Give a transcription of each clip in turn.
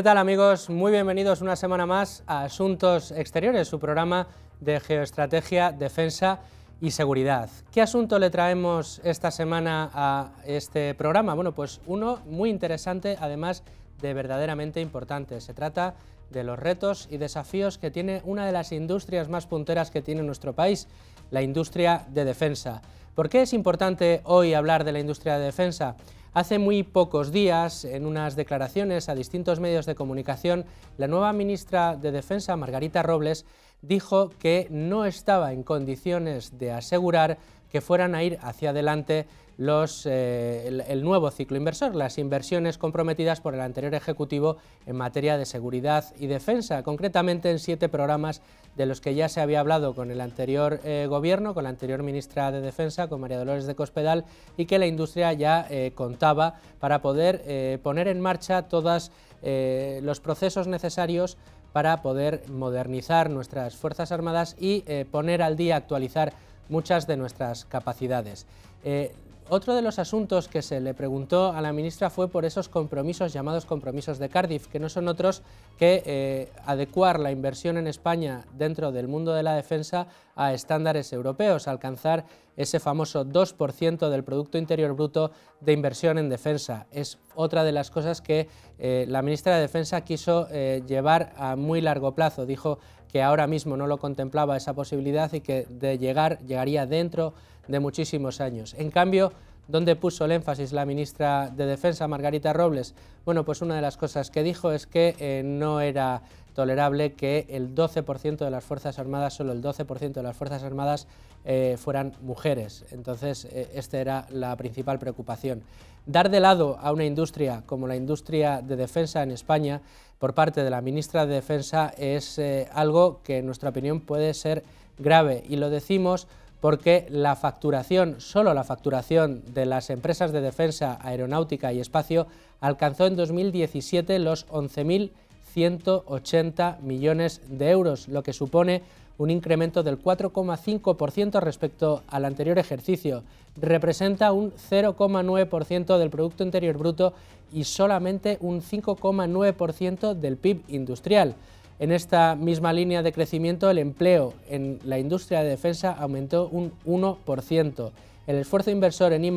¿Qué tal amigos? Muy bienvenidos una semana más a Asuntos Exteriores, su programa de geoestrategia, defensa y seguridad. ¿Qué asunto le traemos esta semana a este programa? Bueno, pues uno muy interesante, además de verdaderamente importante. Se trata de los retos y desafíos que tiene una de las industrias más punteras que tiene nuestro país, la industria de defensa. ¿Por qué es importante hoy hablar de la industria de defensa? Hace muy pocos días, en unas declaraciones a distintos medios de comunicación, la nueva ministra de Defensa, Margarita Robles, dijo que no estaba en condiciones de asegurar que fueran a ir hacia adelante los, eh, el, nuevo ciclo inversor, las inversiones comprometidas por el anterior Ejecutivo en materia de seguridad y defensa, concretamente en siete programas de los que ya se había hablado con el anterior eh, Gobierno, con la anterior ministra de Defensa, con María Dolores de Cospedal, y que la industria ya eh, contaba para poder poner en marcha todos los procesos necesarios para poder modernizar nuestras Fuerzas Armadas y poner al día, actualizar muchas de nuestras capacidades. Eh, otro de los asuntos que se le preguntó a la ministra fue por esos compromisos llamados compromisos de Cardiff, que no son otros que eh, adecuar la inversión en España dentro del mundo de la defensa a estándares europeos, alcanzar ese famoso 2% del Producto Interior Bruto de inversión en defensa. Es otra de las cosas que eh, la ministra de Defensa quiso llevar a muy largo plazo. Dijo que ahora mismo no lo contemplaba esa posibilidad y que de llegar llegaría dentro de muchísimos años. En cambio, ¿dónde puso el énfasis la ministra de Defensa, Margarita Robles? Bueno, pues una de las cosas que dijo es que eh, no era tolerable que el 12% de las Fuerzas Armadas, solo el 12% de las Fuerzas Armadas eh, fueran mujeres. Entonces, eh, esta era la principal preocupación. Dar de lado a una industria como la industria de defensa en España por parte de la ministra de Defensa es eh, algo que en nuestra opinión puede ser grave y lo decimos porque la facturación, solo la facturación de las empresas de defensa aeronáutica y espacio alcanzó en 2017 los 11.180 millones de euros, lo que supone un incremento del 4,5% respecto al anterior ejercicio. Representa un 0,9% del Producto Interior Bruto y solamente un 5,9% del PIB industrial. En esta misma línea de crecimiento, el empleo en la industria de defensa aumentó un 1%. El esfuerzo inversor en I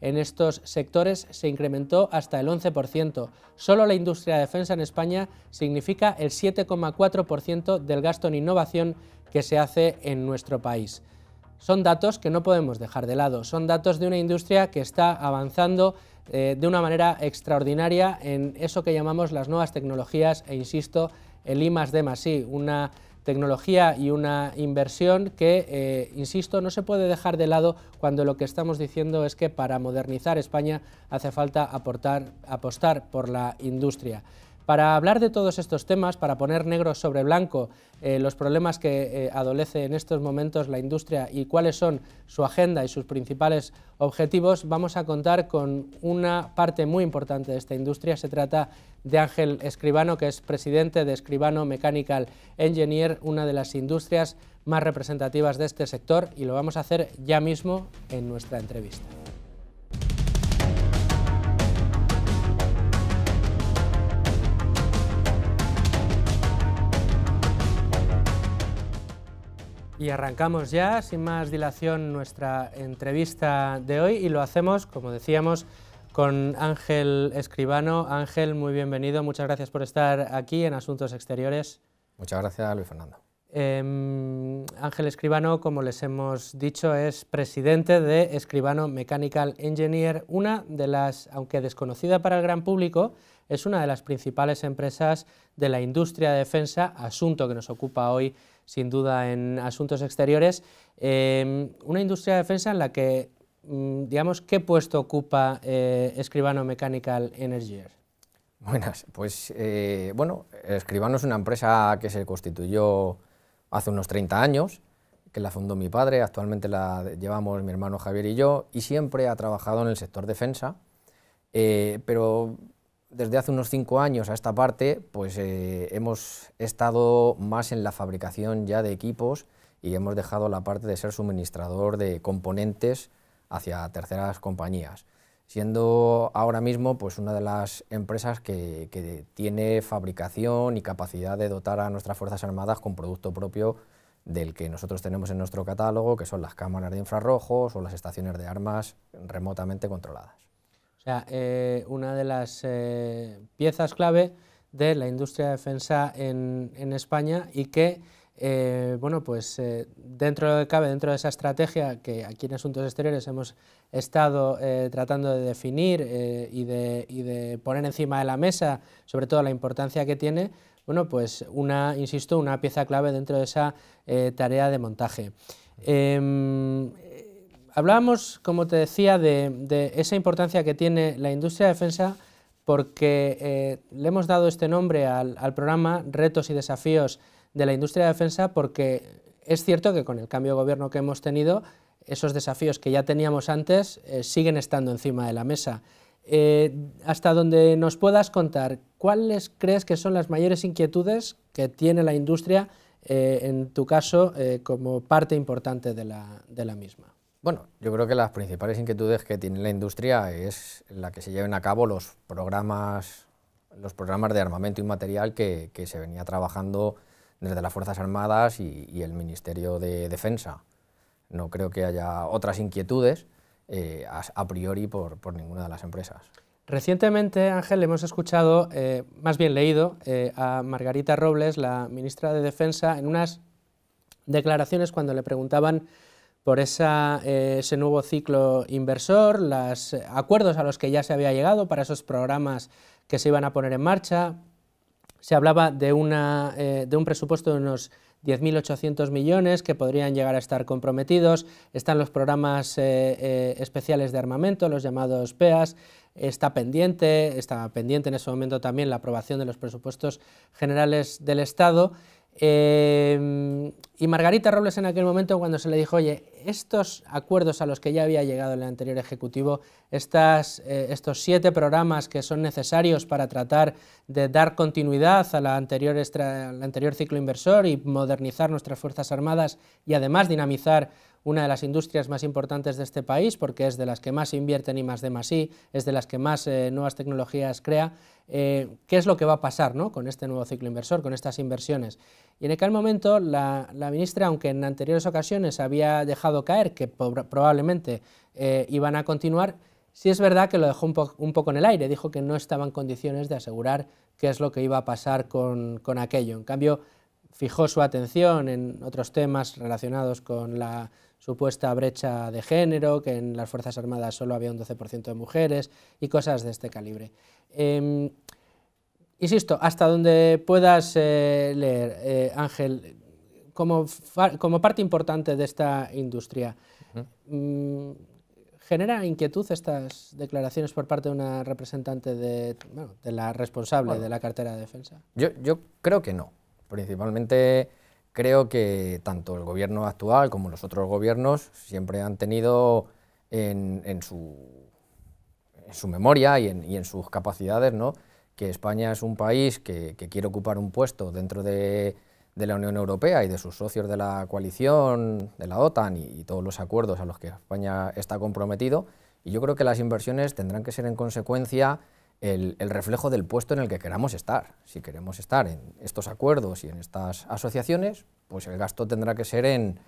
en estos sectores se incrementó hasta el 11%. Solo la industria de defensa en España significa el 7,4% del gasto en innovación que se hace en nuestro país. Son datos que no podemos dejar de lado, son datos de una industria que está avanzando eh, de una manera extraordinaria en eso que llamamos las nuevas tecnologías e, insisto, el I D I, una tecnología y una inversión que, eh, insisto, no se puede dejar de lado cuando lo que estamos diciendo es que para modernizar España hace falta aportar, apostar por la industria. Para hablar de todos estos temas, para poner negro sobre blanco eh, los problemas que eh, adolece en estos momentos la industria y cuáles son su agenda y sus principales objetivos, vamos a contar con una parte muy importante de esta industria. Se trata de Ángel Escribano, que es presidente de Escribano Mechanical Engineer, una de las industrias más representativas de este sector, y lo vamos a hacer ya mismo en nuestra entrevista. Y arrancamos ya, sin más dilación, nuestra entrevista de hoy y lo hacemos, como decíamos, con Ángel Escribano. Ángel, muy bienvenido, muchas gracias por estar aquí en Asuntos Exteriores. Muchas gracias, Luis Fernando. Em, Ángel Escribano, como les hemos dicho, es presidente de Escribano Mechanical Engineer, una de las, aunque desconocida para el gran público, es una de las principales empresas de la industria de defensa, asunto que nos ocupa hoy sin duda en asuntos exteriores. Em, una industria de defensa en la que, mm, digamos, ¿qué puesto ocupa eh, Escribano Mechanical Energy Buenas, pues eh, bueno, Escribano es una empresa que se constituyó hace unos 30 años, que la fundó mi padre, actualmente la llevamos mi hermano Javier y yo, y siempre ha trabajado en el sector defensa, eh, pero desde hace unos cinco años a esta parte, pues eh, hemos estado más en la fabricación ya de equipos y hemos dejado la parte de ser suministrador de componentes hacia terceras compañías, siendo ahora mismo pues, una de las empresas que tiene fabricación y capacidad de dotar a nuestras Fuerzas Armadas con producto propio del que nosotros tenemos en nuestro catálogo, que son las cámaras de infrarrojos o las estaciones de armas remotamente controladas. Eh, una de las eh, piezas clave de la industria de defensa en, España y que, eh, bueno, pues dentro de lo que cabe, dentro de esa estrategia que aquí en Asuntos Exteriores hemos estado tratando de definir y de, poner encima de la mesa, sobre todo la importancia que tiene, bueno, pues una, insisto, una pieza clave dentro de esa tarea de montaje. Em, hablábamos, como te decía, de, esa importancia que tiene la industria de defensa porque eh, le hemos dado este nombre al, programa Retos y Desafíos de la Industria de Defensa porque es cierto que con el cambio de gobierno que hemos tenido, esos desafíos que ya teníamos antes eh, siguen estando encima de la mesa. Eh, hasta donde nos puedas contar, ¿cuáles crees que son las mayores inquietudes que tiene la industria, en tu caso, como parte importante de la misma? Bueno, yo creo que las principales inquietudes que tiene la industria es la que se lleven a cabo los programas, los programas de armamento inmaterial que, que se venía trabajando desde las Fuerzas Armadas y, el Ministerio de Defensa. No creo que haya otras inquietudes eh, a, priori por, ninguna de las empresas. Recientemente, Ángel, hemos escuchado, eh, más bien leído, eh, a Margarita Robles, la ministra de Defensa, en unas declaraciones cuando le preguntaban por eh, ese nuevo ciclo inversor, los eh, acuerdos a los que ya se había llegado para esos programas que se iban a poner en marcha. Se hablaba de, eh, un presupuesto de unos 10.800 millones que podrían llegar a estar comprometidos. Están los programas especiales de armamento, los llamados PEAS. Está pendiente, está pendiente en ese momento también la aprobación de los presupuestos generales del Estado. Em, y Margarita Robles en aquel momento cuando se le dijo, oye, estos acuerdos a los que ya había llegado el anterior Ejecutivo, eh, estos siete programas que son necesarios para tratar de dar continuidad al anterior ciclo inversor y modernizar nuestras Fuerzas Armadas y además dinamizar una de las industrias más importantes de este país, porque es de las que más invierten y más de más y, es de las que más eh, nuevas tecnologías crea, eh, ¿qué es lo que va a pasar ¿no? con este nuevo ciclo inversor, con estas inversiones? Y en aquel momento la, ministra, aunque en anteriores ocasiones había dejado caer que probablemente eh, iban a continuar, sí es verdad que lo dejó un, poco en el aire, dijo que no estaba en condiciones de asegurar qué es lo que iba a pasar con, con aquello. En cambio, fijó su atención en otros temas relacionados con la supuesta brecha de género, que en las Fuerzas Armadas solo había un 12% de mujeres y cosas de este calibre. Em, insisto, hasta donde puedas eh, leer, eh, Ángel, como, como, parte importante de esta industria, mm, ¿genera inquietud estas declaraciones por parte de una representante de, la responsable de la cartera de defensa? Yo, yo creo que no. Principalmente Creo que tanto el gobierno actual como los otros gobiernos siempre han tenido en, su, memoria y en, sus capacidades que España es un país que, quiere ocupar un puesto dentro de, la Unión Europea y de sus socios de la coalición, de la OTAN y, y todos los acuerdos a los que España está comprometido. Y yo creo que las inversiones tendrán que ser en consecuencia el, reflejo del puesto en el que queramos estar. Si queremos estar en estos acuerdos y en estas asociaciones, pues el gasto tendrá que ser en,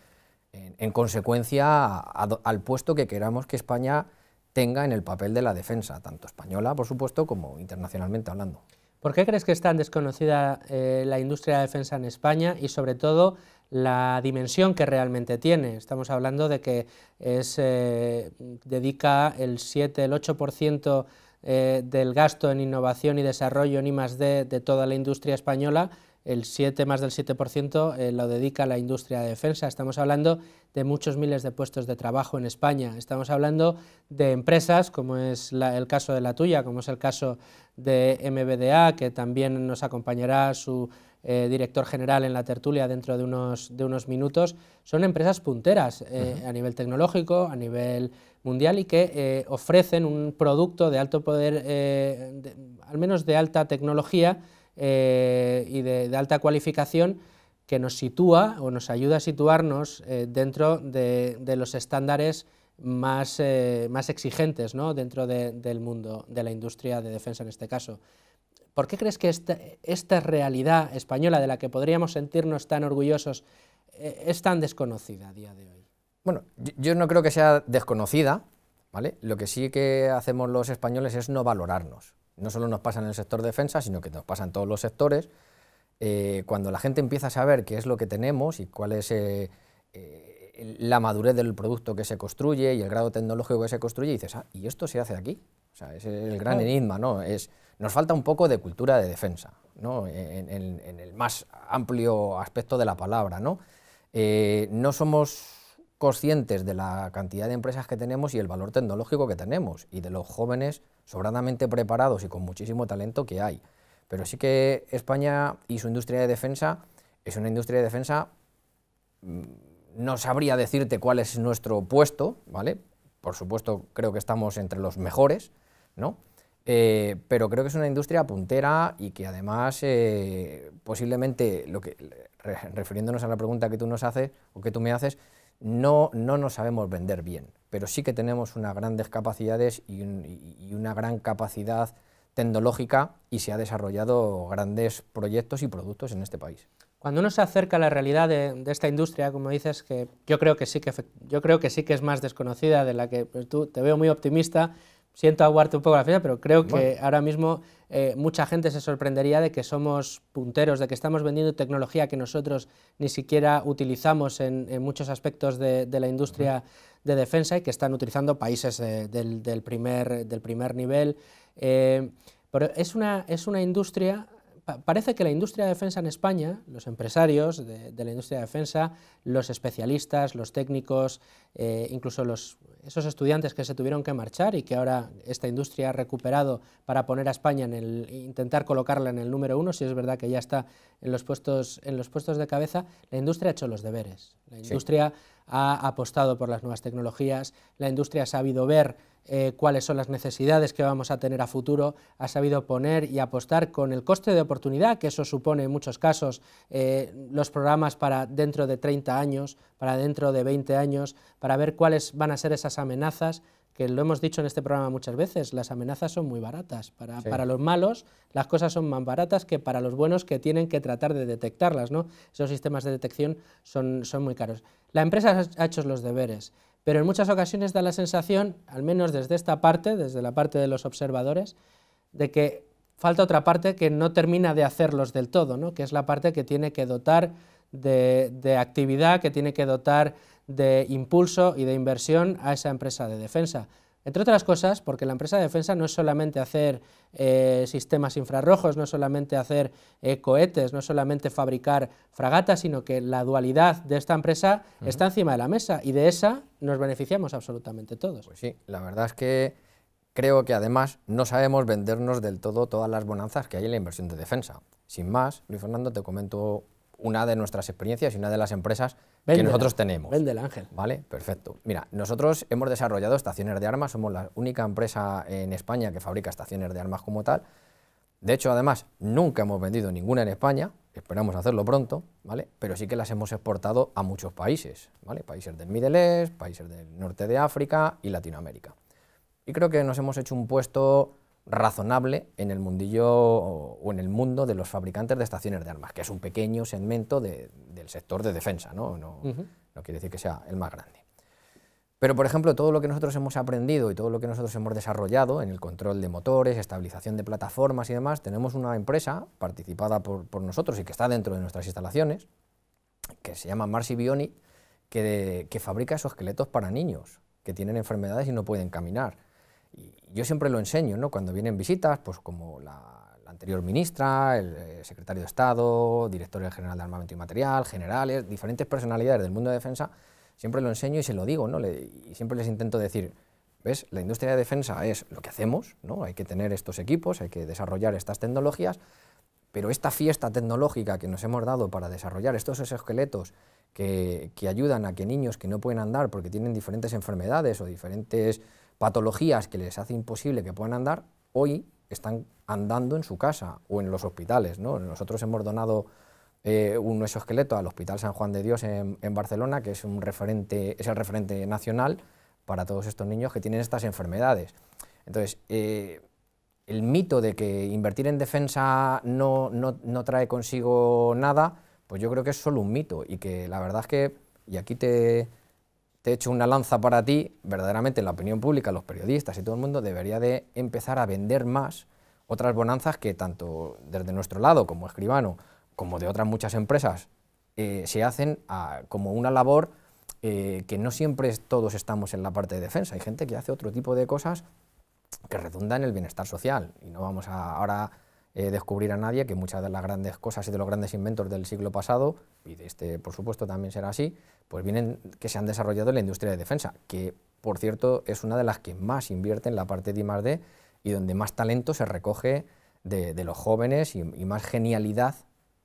consecuencia al puesto que queramos que España tenga en el papel de la defensa, tanto española, por supuesto, como internacionalmente hablando. ¿Por qué crees que es tan desconocida eh, la industria de defensa en España y sobre todo la dimensión que realmente tiene? Estamos hablando de que es, eh, dedica el 7, el 8% eh, del gasto en innovación y desarrollo en I+.D. de toda la industria española, el 7 más del 7% eh, lo dedica a la industria de defensa. Estamos hablando de muchos miles de puestos de trabajo en España. Estamos hablando de empresas, como es el caso de la tuya, como es el caso de MBDA, que también nos acompañará su eh, director general en la tertulia dentro de unos, minutos, son empresas punteras eh, a nivel tecnológico, a nivel mundial y que eh, ofrecen un producto de alto poder, al menos de alta tecnología y de, alta cualificación que nos sitúa o nos ayuda a situarnos dentro de, los estándares más, exigentes dentro del mundo, de la industria de defensa en este caso. ¿Por qué crees que este, esta, realidad española de la que podríamos sentirnos tan orgullosos eh, es tan desconocida a día de hoy? Bueno, yo, no creo que sea desconocida, ¿vale? Lo que sí que hacemos los españoles es no valorarnos. No solo nos pasa en el sector defensa, sino que nos pasa en todos los sectores. Eh, cuando la gente empieza a saber qué es lo que tenemos y cuál es eh, la madurez del producto que se construye y el grado tecnológico que se construye, dices, ah, ¿y esto se hace aquí? O sea, es el gran enigma, ¿no? Es, nos falta un poco de cultura de defensa, en, el más amplio aspecto de la palabra. ¿no? Eh, no somos conscientes de la cantidad de empresas que tenemos y el valor tecnológico que tenemos y de los jóvenes sobradamente preparados y con muchísimo talento que hay. Pero sí que España y su industria de defensa es una industria de defensa, mm, no sabría decirte cuál es nuestro puesto, ¿vale? Por supuesto creo que estamos entre los mejores, ¿no? Eh, pero creo que es una industria puntera y que además eh, posiblemente, refiriéndonos a la pregunta que tú nos haces o que tú me haces, no, no nos sabemos vender bien, pero sí que tenemos unas grandes capacidades y, una gran capacidad tecnológica y se ha desarrollado grandes proyectos y productos en este país. Cuando uno se acerca a la realidad de, esta industria, como dices, que yo creo que sí que yo creo que sí que es más desconocida de la que pues, tú te veo muy optimista, siento aguarte un poco la fecha, pero creo que ahora mismo eh, mucha gente se sorprendería de que somos punteros, de que estamos vendiendo tecnología que nosotros ni siquiera utilizamos en, muchos aspectos de, la industria de defensa y que están utilizando países eh, del, primer, del primer nivel. Eh, pero es una, es una industria parece que la industria de defensa en España, los empresarios de, la industria de defensa, los especialistas, los técnicos, eh, incluso esos estudiantes que se tuvieron que marchar y que ahora esta industria ha recuperado para poner a España en el, intentar colocarla en el número uno, si es verdad que ya está en los puestos, en los puestos de cabeza, la industria ha hecho los deberes. La industria ha apostado por las nuevas tecnologías, la industria ha sabido ver eh, cuáles son las necesidades que vamos a tener a futuro, ha sabido poner y apostar con el coste de oportunidad, que eso supone en muchos casos eh, los programas para dentro de 30 años, para dentro de 20 años, para ver cuáles van a ser esas amenazas, que lo hemos dicho en este programa muchas veces, las amenazas son muy baratas. Para, los malos las cosas son más baratas que para los buenos que tienen que tratar de detectarlas. ¿no? Esos sistemas de detección son muy caros. La empresa ha hecho los deberes pero en muchas ocasiones da la sensación, al menos desde esta parte, desde la parte de los observadores, de que falta otra parte que no termina de hacerlos del todo, que es la parte que tiene que dotar de, actividad, que tiene que dotar de impulso y de inversión a esa empresa de defensa. Entre otras cosas, porque la empresa de defensa no es solamente hacer eh, sistemas infrarrojos, no es solamente hacer eh, cohetes, no es solamente fabricar fragatas, sino que la dualidad de esta empresa está encima de la mesa y de esa nos beneficiamos absolutamente todos. Pues sí, la verdad es que creo que además no sabemos vendernos del todo todas las bonanzas que hay en la inversión de defensa. Sin más, Luis Fernando, te comento una de nuestras experiencias y una de las empresas que nosotros tenemos. el Ángel. Vale, perfecto. Mira, nosotros hemos desarrollado estaciones de armas, somos la única empresa en España que fabrica estaciones de armas como tal. De hecho, además, nunca hemos vendido ninguna en España, esperamos hacerlo pronto, ¿vale? Pero sí que las hemos exportado a muchos países, ¿vale? Países del Middle East, países del norte de África y Latinoamérica. Y creo que nos hemos hecho un puesto razonable en el mundillo o en el mundo de los fabricantes de estaciones de armas, que es un pequeño segmento del sector de defensa, ¿no? No, quiere decir que sea el más grande. Pero, por ejemplo, todo lo que nosotros hemos aprendido y todo lo que nosotros hemos desarrollado en el control de motores, estabilización de plataformas y demás, tenemos una empresa participada por, nosotros y que está dentro de nuestras instalaciones, que se llama Marcy Bionic, que fabrica esos esqueletos para niños que tienen enfermedades y no pueden caminar yo siempre lo enseño, ¿no? Cuando vienen visitas, pues como la, anterior ministra, el, eh, secretario de Estado, director general de armamento y material, generales, diferentes personalidades del mundo de defensa, siempre lo enseño y se lo digo, ¿no? Le, y siempre les intento decir, ¿ves? La industria de defensa es lo que hacemos, ¿no? Hay que tener estos equipos, hay que desarrollar estas tecnologías, pero esta fiesta tecnológica que nos hemos dado para desarrollar estos esqueletos que, que ayudan a que niños que no pueden andar porque tienen diferentes enfermedades o diferentes patologías que les hace imposible que puedan andar, hoy están andando en su casa o en los hospitales. Nosotros hemos donado eh, un hueso esqueleto al Hospital San Juan de Dios en, Barcelona, que es, un referente, es el referente nacional para todos estos niños que tienen estas enfermedades. Entonces, eh, el mito de que invertir en defensa no, no, trae consigo nada, pues yo creo que es solo un mito y que la verdad es que, y aquí te, te he hecho una lanza para ti, verdaderamente la opinión pública, los periodistas y todo el mundo debería de empezar a vender más otras bonanzas que tanto desde nuestro lado como escribano, como de otras muchas empresas, eh, se hacen ah, como una labor eh, que no siempre todos estamos en la parte de defensa. Hay gente que hace otro tipo de cosas que redunda en el bienestar social. Y no vamos a ahora a eh, descubrir a nadie que muchas de las grandes cosas y de los grandes inventos del siglo pasado, y de este por supuesto también será así, pues vienen que se han desarrollado en la industria de defensa, que por cierto es una de las que más invierte en la parte de I+.D. y donde más talento se recoge de, los jóvenes y, más genialidad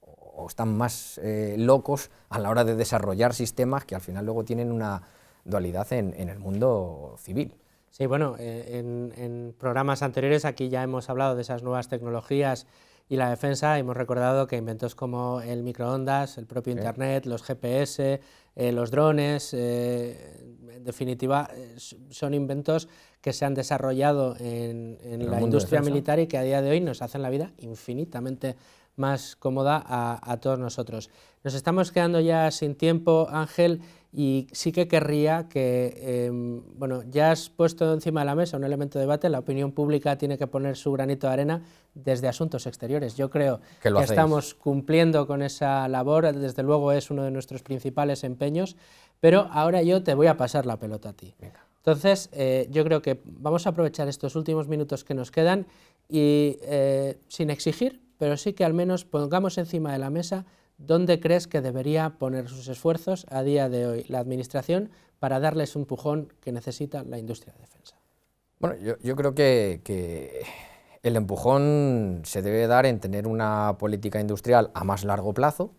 o están más eh, locos a la hora de desarrollar sistemas que al final luego tienen una dualidad en, el mundo civil. Sí, bueno, eh, en programas anteriores aquí ya hemos hablado de esas nuevas tecnologías y la defensa, hemos recordado que inventos como el microondas, el propio Internet, los GPS, eh, los drones, eh, en definitiva, eh, son inventos que se han desarrollado en, la industria militar y que a día de hoy nos hacen la vida infinitamente más cómoda a todos nosotros. Nos estamos quedando ya sin tiempo, Ángel y sí que querría que, em, bueno, ya has puesto encima de la mesa un elemento de debate, la opinión pública tiene que poner su granito de arena desde asuntos exteriores. Yo creo que, estamos cumpliendo con esa labor, desde luego es uno de nuestros principales empeños, pero ahora yo te voy a pasar la pelota a ti. Entonces, eh, yo creo que vamos a aprovechar estos últimos minutos que nos quedan y eh, sin exigir, pero sí que al menos pongamos encima de la mesa ¿Dónde crees que debería poner sus esfuerzos a día de hoy la Administración para darles un empujón que necesita la industria de defensa? Bueno, yo, creo que, el empujón se debe dar en tener una política industrial a más largo plazo,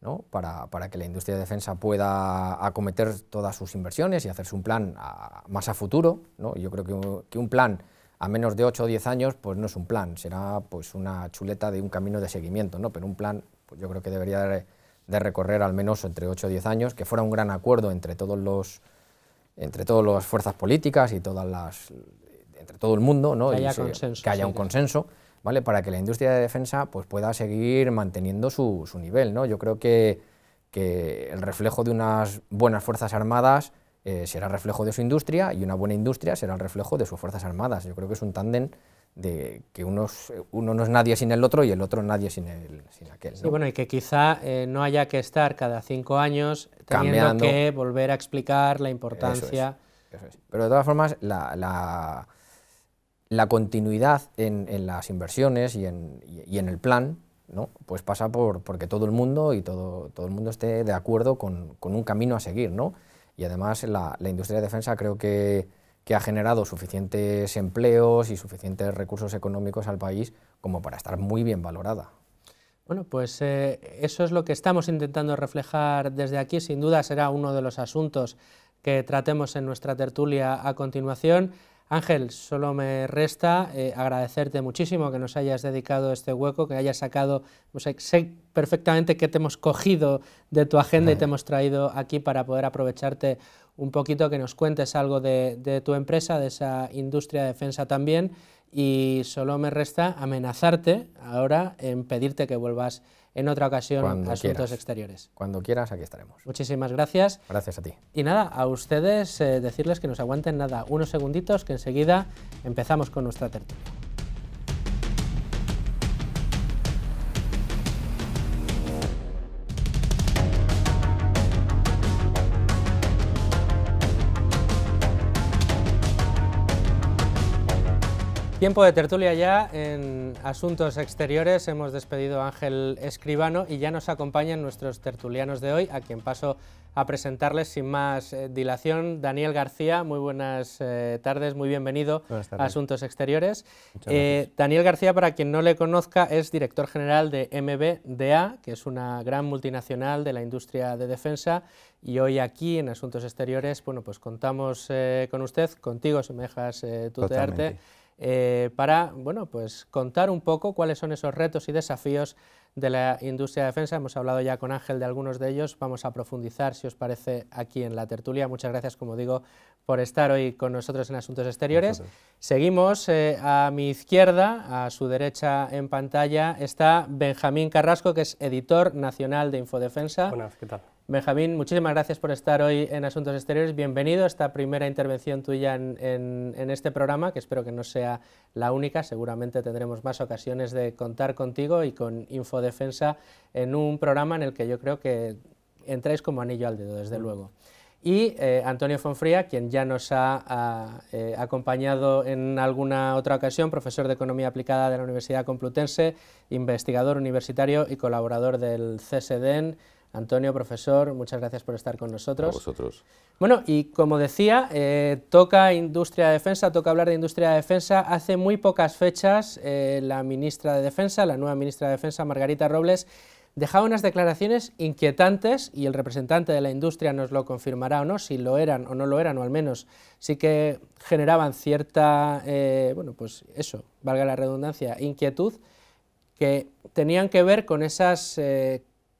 ¿no? para, que la industria de defensa pueda acometer todas sus inversiones y hacerse un plan más a futuro. ¿no? Yo creo que, un plan a menos de 8 o 10 años, pues no es un plan, será pues una chuleta de un camino de seguimiento, ¿no? pero un plan pues yo creo que debería de, recorrer al menos entre 8 o 10 años, que fuera un gran acuerdo entre todos los entre todas las fuerzas políticas y todas las entre todo el mundo, ¿no? Que haya, consenso, que haya un consenso, ¿vale? Para que la industria de defensa pues, pueda seguir manteniendo su, nivel, Yo creo que, que, el reflejo de unas buenas fuerzas armadas eh, será reflejo de su industria y una buena industria será el reflejo de sus fuerzas armadas. Yo creo que es un tándem de que unos, uno no es nadie sin el otro y el otro nadie sin, el, sin aquel. ¿no? bueno, y que quizá eh, no haya que estar cada cinco años teniendo que volver a explicar la importancia. Pero de todas formas, la, la, continuidad en, las inversiones y en, y en el plan ¿no? pues pasa por porque todo el mundo y todo, todo el mundo esté de acuerdo con, con un camino a seguir. ¿no? Y además la industria de defensa creo que que ha generado suficientes empleos y suficientes recursos económicos al país como para estar muy bien valorada. Bueno, pues eh, eso es lo que estamos intentando reflejar desde aquí. Sin duda será uno de los asuntos que tratemos en nuestra tertulia a continuación. Ángel, solo me resta eh, agradecerte muchísimo que nos hayas dedicado este hueco, que hayas sacado, Pues sé perfectamente que te hemos cogido de tu agenda y te hemos traído aquí para poder aprovecharte un poquito que nos cuentes algo de, tu empresa, de esa industria de defensa también, y solo me resta amenazarte ahora en pedirte que vuelvas en otra ocasión a asuntos exteriores. Cuando quieras, aquí estaremos. Muchísimas gracias. Gracias a ti. Y nada, a ustedes eh, decirles que nos aguanten nada, unos segunditos, que enseguida empezamos con nuestra tertulia. Tiempo de tertulia ya en Asuntos Exteriores. Hemos despedido a Ángel Escribano y ya nos acompañan nuestros tertulianos de hoy, a quien paso a presentarles sin más eh, dilación. Daniel García, muy buenas eh, tardes, muy bienvenido a Asuntos Exteriores. Eh, Daniel García, para quien no le conozca, es director general de MBDA, que es una gran multinacional de la industria de defensa. Y hoy aquí en Asuntos Exteriores, bueno, pues contamos con usted, contigo, si me dejas tutearte. Eh, para bueno, pues contar un poco cuáles son esos retos y desafíos de la industria de defensa. Hemos hablado ya con Ángel de algunos de ellos, vamos a profundizar, si os parece, aquí en la tertulia. Muchas gracias, como digo, por estar hoy con nosotros en Asuntos Exteriores. Seguimos, eh, a mi izquierda, a su derecha en pantalla, está Benjamín Carrasco, que es editor nacional de Infodefensa. Buenas, ¿qué tal? Benjamín, muchísimas gracias por estar hoy en Asuntos Exteriores. Bienvenido a esta primera intervención tuya en, este programa, que espero que no sea la única. Seguramente tendremos más ocasiones de contar contigo y con Infodefensa en un programa en el que yo creo que entráis como anillo al dedo, desde mm. luego. Y eh, Antonio Fonfría, quien ya nos ha, eh, acompañado en alguna otra ocasión, profesor de Economía Aplicada de la Universidad Complutense, investigador universitario y colaborador del CSDN, Antonio, profesor, muchas gracias por estar con nosotros. A vosotros. Bueno, y como decía, eh, toca industria de defensa, toca hablar de industria de defensa. Hace muy pocas fechas, eh, la ministra de Defensa, la nueva ministra de Defensa, Margarita Robles, dejaba unas declaraciones inquietantes, y el representante de la industria nos lo confirmará o no, si lo eran o no lo eran, o al menos sí que generaban cierta, eh, bueno, pues eso, valga la redundancia, inquietud, que tenían que ver con esas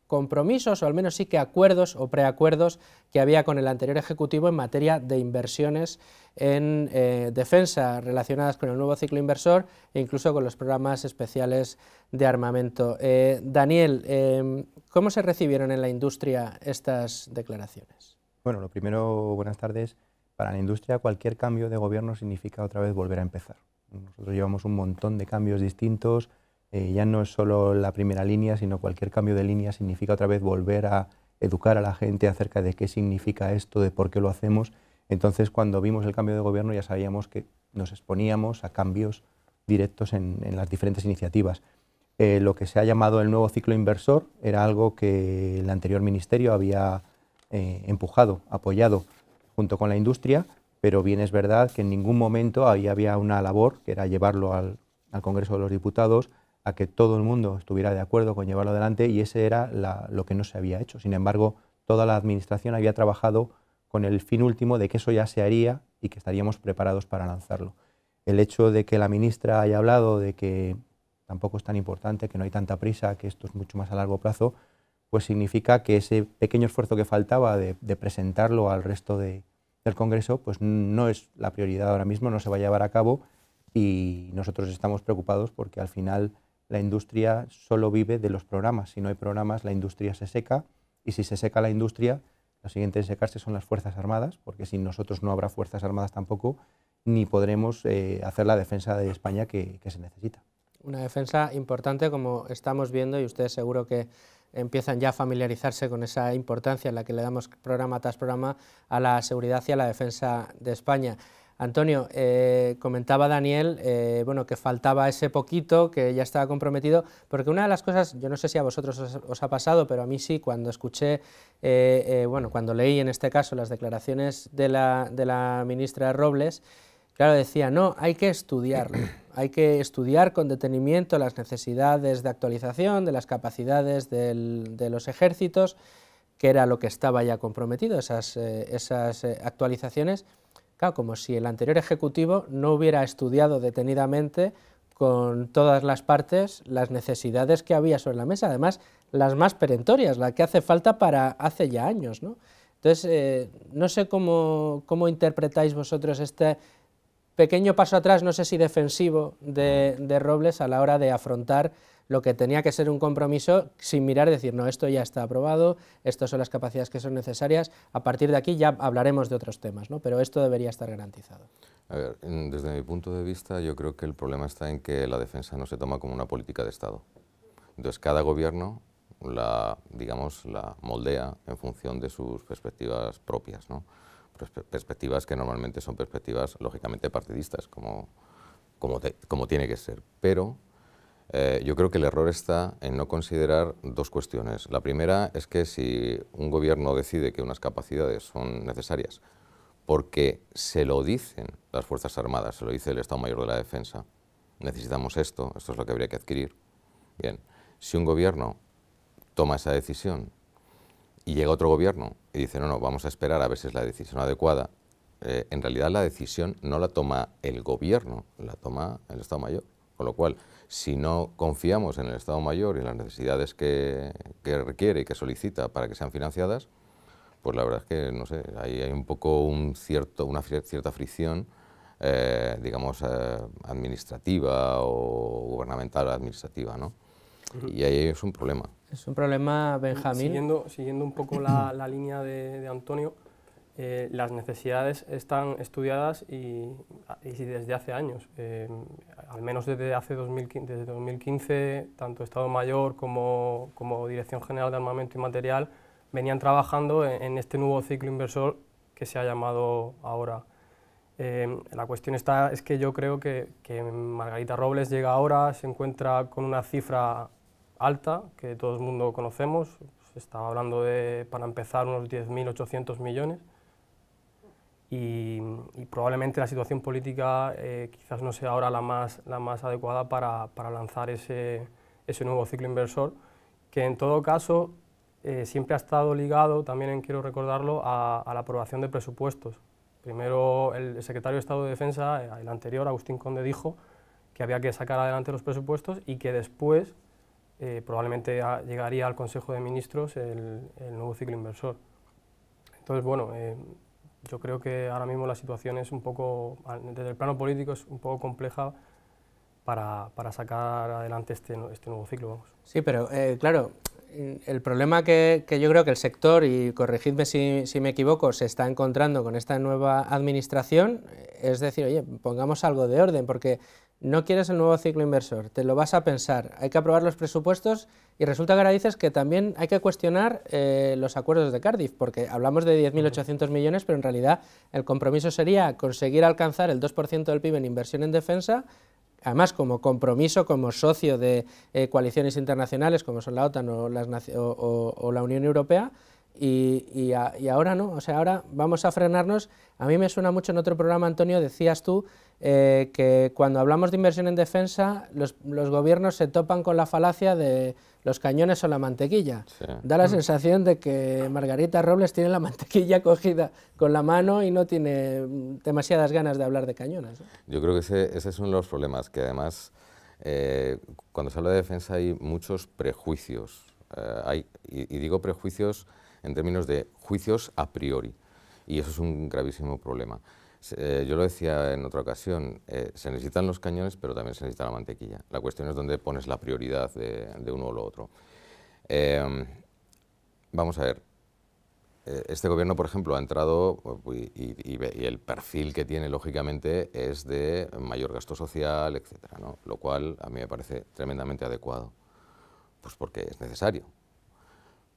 compromisos o al menos sí que acuerdos o preacuerdos que había con el anterior Ejecutivo en materia de inversiones en eh, defensa relacionadas con el nuevo ciclo inversor e incluso con los programas especiales de armamento. Eh, Daniel, em, ¿cómo se recibieron en la industria estas declaraciones? Bueno, lo primero, buenas tardes. Para la industria cualquier cambio de gobierno significa otra vez volver a empezar. Nosotros llevamos un montón de cambios distintos, eh, ya no es solo la primera línea, sino cualquier cambio de línea significa otra vez volver a educar a la gente acerca de qué significa esto, de por qué lo hacemos. Entonces, cuando vimos el cambio de gobierno ya sabíamos que nos exponíamos a cambios directos en, las diferentes iniciativas. Eh, lo que se ha llamado el nuevo ciclo inversor era algo que el anterior ministerio había eh, empujado, apoyado junto con la industria, pero bien es verdad que en ningún momento ahí había una labor que era llevarlo al, al Congreso de los Diputados, a que todo el mundo estuviera de acuerdo con llevarlo adelante y ese era lo que no se había hecho. Sin embargo, toda la administración había trabajado con el fin último de que eso ya se haría y que estaríamos preparados para lanzarlo. El hecho de que la ministra haya hablado de que tampoco es tan importante, que no hay tanta prisa, que esto es mucho más a largo plazo, pues significa que ese pequeño esfuerzo que faltaba de, presentarlo al resto del Congreso, pues no es la prioridad ahora mismo, no se va a llevar a cabo y nosotros estamos preocupados porque al final la industria solo vive de los programas. Si no hay programas, la industria se seca y si se seca la industria, lo siguiente en secarse son las Fuerzas Armadas, porque sin nosotros no habrá Fuerzas Armadas tampoco, ni podremos eh, hacer la defensa de España que, que se necesita. Una defensa importante, como estamos viendo, y ustedes seguro que empiezan ya a familiarizarse con esa importancia en la que le damos programa tras programa a la seguridad y a la defensa de España. Antonio, eh, comentaba Daniel, eh, bueno, que faltaba ese poquito, que ya estaba comprometido, porque una de las cosas, yo no sé si a vosotros os, ha pasado, pero a mí sí, cuando escuché, eh, bueno, cuando leí en este caso las declaraciones de la, de ministra Robles, claro, decía, no, hay que estudiarlo, hay que estudiar con detenimiento las necesidades de actualización, de las capacidades de los ejércitos, que era lo que estaba ya comprometido, esas actualizaciones, como si el anterior Ejecutivo no hubiera estudiado detenidamente con todas las partes las necesidades que había sobre la mesa, además las más perentorias, las que hace falta para hace ya años. ¿no? Entonces, eh, no sé cómo, interpretáis vosotros este pequeño paso atrás, no sé si defensivo, de Robles a la hora de afrontar lo que tenía que ser un compromiso sin mirar y decir, no, esto ya está aprobado, estas son las capacidades que son necesarias, a partir de aquí ya hablaremos de otros temas, ¿no? pero esto debería estar garantizado. A ver, desde mi punto de vista yo creo que el problema está en que la defensa no se toma como una política de Estado. Entonces cada gobierno la, digamos, la moldea en función de sus perspectivas propias, ¿no? perspectivas que normalmente son perspectivas lógicamente partidistas, como, como, como tiene que ser. Pero eh, yo creo que el error está en no considerar dos cuestiones. La primera es que si un gobierno decide que unas capacidades son necesarias porque se lo dicen las Fuerzas Armadas, se lo dice el Estado Mayor de la Defensa, necesitamos esto, esto es lo que habría que adquirir. Bien, si un gobierno toma esa decisión y llega otro gobierno y dice, no, no, vamos a esperar a ver si es la decisión adecuada, eh, en realidad la decisión no la toma el gobierno, la toma el Estado Mayor. Con lo cual, si no confiamos en el Estado Mayor y en las necesidades que, que requiere y que solicita para que sean financiadas, pues la verdad es que, no sé, hay un poco un cierto, una cierta fricción, eh, digamos, eh, administrativa o gubernamental administrativa, ¿no? Y ahí es un problema. Es un problema, Benjamín. Siguiendo, siguiendo un poco la, la línea de, de Antonio, eh, las necesidades están estudiadas y, desde hace años. Eh, al menos desde, hace 2015, tanto Estado Mayor como, como, Dirección General de Armamento y Material venían trabajando en, este nuevo ciclo inversor que se ha llamado ahora. Eh, la cuestión es que yo creo que, Margarita Robles llega ahora, se encuentra con una cifra alta que todo el mundo conocemos, se estaba hablando de, para empezar, unos 10.800 millones, y, probablemente la situación política eh, quizás no sea ahora la más, la más adecuada para, para lanzar ese, ese, nuevo ciclo inversor, que en todo caso eh, siempre ha estado ligado, también quiero recordarlo, a, la aprobación de presupuestos. Primero el secretario de Estado de Defensa, eh, el anterior, Agustín Conde, dijo que había que sacar adelante los presupuestos y que después probablemente llegaría al Consejo de Ministros el, nuevo ciclo inversor. Entonces, bueno, yo creo que ahora mismo la situación es un poco, desde el plano político, es un poco compleja para, para sacar adelante este, este, nuevo ciclo. Sí, pero eh, claro, el problema que, yo creo que el sector, y corregidme si, si, me equivoco, se está encontrando con esta nueva administración, es decir, oye, pongamos algo de orden, porque no quieres el nuevo ciclo inversor, te lo vas a pensar, hay que aprobar los presupuestos y resulta que ahora dices que también hay que cuestionar eh, los acuerdos de Cardiff, porque hablamos de 10.800 millones, pero en realidad el compromiso sería conseguir alcanzar el 2% del PIB en inversión en defensa, además como compromiso, como socio de eh, coaliciones internacionales como son la OTAN o, la Unión Europea, y, y ahora no, o sea, ahora vamos a frenarnos. A mí me suena mucho en otro programa, Antonio, decías tú, eh, que cuando hablamos de inversión en defensa, los, gobiernos se topan con la falacia de los cañones o la mantequilla. Da la mm. sensación de que Margarita Robles tiene la mantequilla cogida con la mano y no tiene mm, demasiadas ganas de hablar de cañones. Yo creo que ese, son es uno de los problemas, que además eh, cuando se habla de defensa hay muchos prejuicios. Eh, hay, y, digo prejuicios en términos de juicios a priori. Y eso es un gravísimo problema. Eh, yo lo decía en otra ocasión, eh, se necesitan los cañones, pero también se necesita la mantequilla. La cuestión es dónde pones la prioridad de, uno o lo otro. Em, vamos a ver, eh, este gobierno, por ejemplo, ha entrado y, el perfil que tiene, lógicamente, es de mayor gasto social, etcétera, lo cual a mí me parece tremendamente adecuado, pues porque es necesario.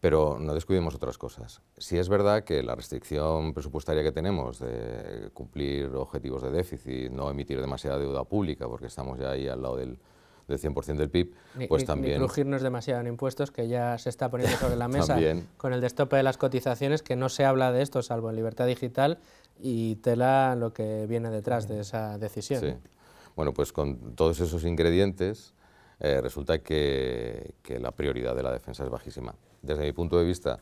Pero no descuidemos otras cosas. Si es verdad que la restricción presupuestaria que tenemos de cumplir objetivos de déficit, no emitir demasiada deuda pública, porque estamos ya ahí al lado del, del 100% del PIB, pues también... Ni crujirnos demasiado en impuestos, que ya se está poniendo sobre la mesa con el destope de las cotizaciones, que no se habla de esto, salvo en libertad digital, y tela lo que viene detrás de esa decisión. Sí. Bueno, pues con todos esos ingredientes eh, resulta que, la prioridad de la defensa es bajísima. Desde mi punto de vista,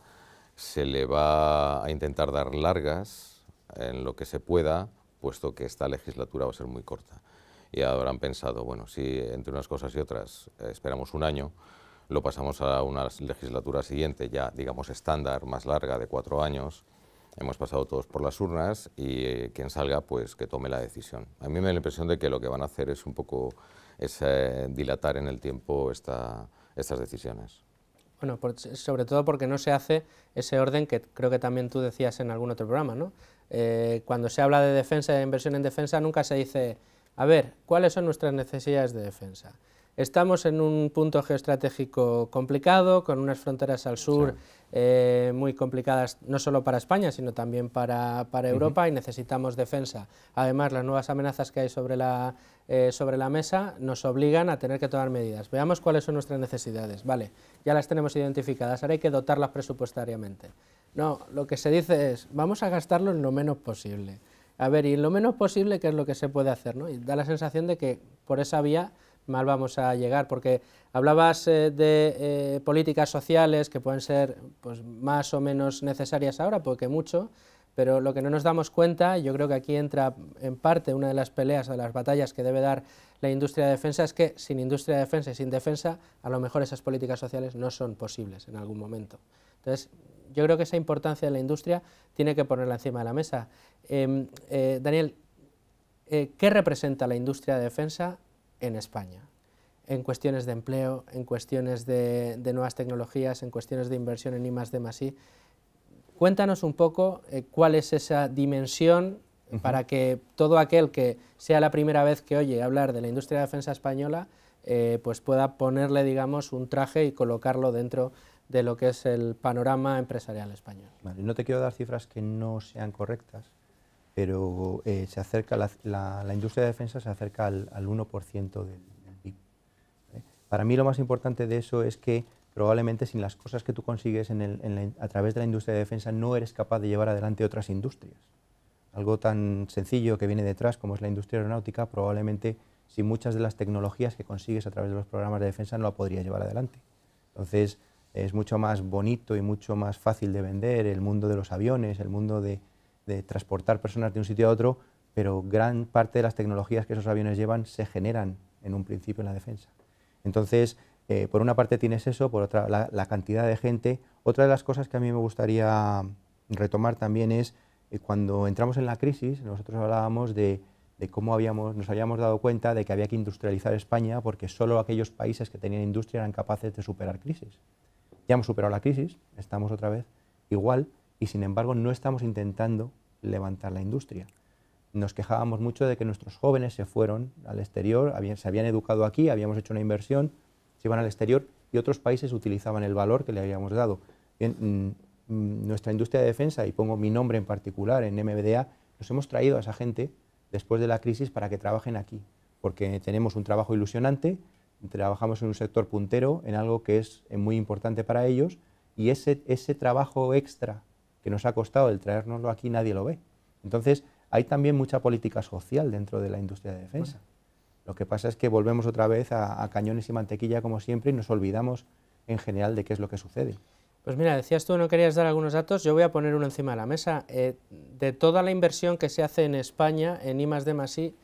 se le va a intentar dar largas en lo que se pueda, puesto que esta legislatura va a ser muy corta. Y ahora han pensado, bueno, si entre unas cosas y otras eh, esperamos un año, lo pasamos a una legislatura siguiente, ya digamos estándar, más larga, de cuatro años, hemos pasado todos por las urnas y eh, quien salga, pues que tome la decisión. A mí me da la impresión de que lo que van a hacer es un poco es eh, dilatar en el tiempo estas decisiones. Bueno, sobre todo porque no se hace ese orden que creo que también tú decías en algún otro programa, ¿no? Eh, cuando se habla de defensa, de inversión en defensa, nunca se dice, a ver, ¿cuáles son nuestras necesidades de defensa? Estamos en un punto geoestratégico complicado, con unas fronteras al sur eh, muy complicadas, no solo para España, sino también para, Europa, y necesitamos defensa. Además, las nuevas amenazas que hay eh, sobre la, mesa nos obligan a tener que tomar medidas. Veamos cuáles son nuestras necesidades. Vale, ya las tenemos identificadas, ahora hay que dotarlas presupuestariamente. No, lo que se dice es, vamos a gastarlo en lo menos posible. A ver, y en lo menos posible, ¿qué es lo que se puede hacer? da la sensación de que por esa vía mal vamos a llegar, porque hablabas eh, de eh, políticas sociales que pueden ser pues, más o menos necesarias ahora, porque mucho, pero lo que no nos damos cuenta, yo creo que aquí entra en parte una de las peleas, de las batallas que debe dar la industria de defensa, es que sin industria de defensa y sin defensa, a lo mejor esas políticas sociales no son posibles en algún momento. Entonces, yo creo que esa importancia de la industria tiene que ponerla encima de la mesa. Em, eh, Daniel, ¿qué representa la industria de defensa en España, en cuestiones de empleo, en cuestiones de, nuevas tecnologías, en cuestiones de inversión en I+, D+, I. Cuéntanos un poco eh, cuál es esa dimensión para que todo aquel que sea la primera vez que oye hablar de la industria de defensa española, eh, pues pueda ponerle, digamos, un traje y colocarlo dentro de lo que es el panorama empresarial español. Vale, no te quiero dar cifras que no sean correctas, pero eh, se acerca la, industria de defensa se acerca al, 1% del, PIB. Para mí lo más importante de eso es que probablemente sin las cosas que tú consigues a través de la industria de defensa no eres capaz de llevar adelante otras industrias. Algo tan sencillo que viene detrás como es la industria aeronáutica, probablemente sin muchas de las tecnologías que consigues a través de los programas de defensa no la podrías llevar adelante. Entonces es mucho más bonito y mucho más fácil de vender el mundo de los aviones, el mundo de, de transportar personas de un sitio a otro, pero gran parte de las tecnologías que esos aviones llevan se generan en un principio en la defensa. Entonces, eh, por una parte tienes eso, por otra la, cantidad de gente. Otra de las cosas que a mí me gustaría retomar también es eh, cuando entramos en la crisis, nosotros hablábamos de, cómo habíamos, nos habíamos dado cuenta de que había que industrializar España porque solo aquellos países que tenían industria eran capaces de superar crisis. Ya hemos superado la crisis, estamos otra vez igual, y sin embargo no estamos intentando levantar la industria. Nos quejábamos mucho de que nuestros jóvenes se fueron al exterior, se habían educado aquí, habíamos hecho una inversión, se iban al exterior y otros países utilizaban el valor que le habíamos dado. Mm, mm, nuestra industria de defensa, y pongo mi nombre en particular en MBDA, nos hemos traído a esa gente después de la crisis para que trabajen aquí, porque tenemos un trabajo ilusionante, trabajamos en un sector puntero, en algo que es muy importante para ellos, y ese, ese trabajo extra que nos ha costado el traernoslo aquí, nadie lo ve. Entonces, hay también mucha política social dentro de la industria de defensa. Lo que pasa es que volvemos otra vez a, cañones y mantequilla como siempre y nos olvidamos en general de qué es lo que sucede. Pues mira, decías tú no querías dar algunos datos, yo voy a poner uno encima de la mesa. Eh, de toda la inversión que se hace en España en I, D, I,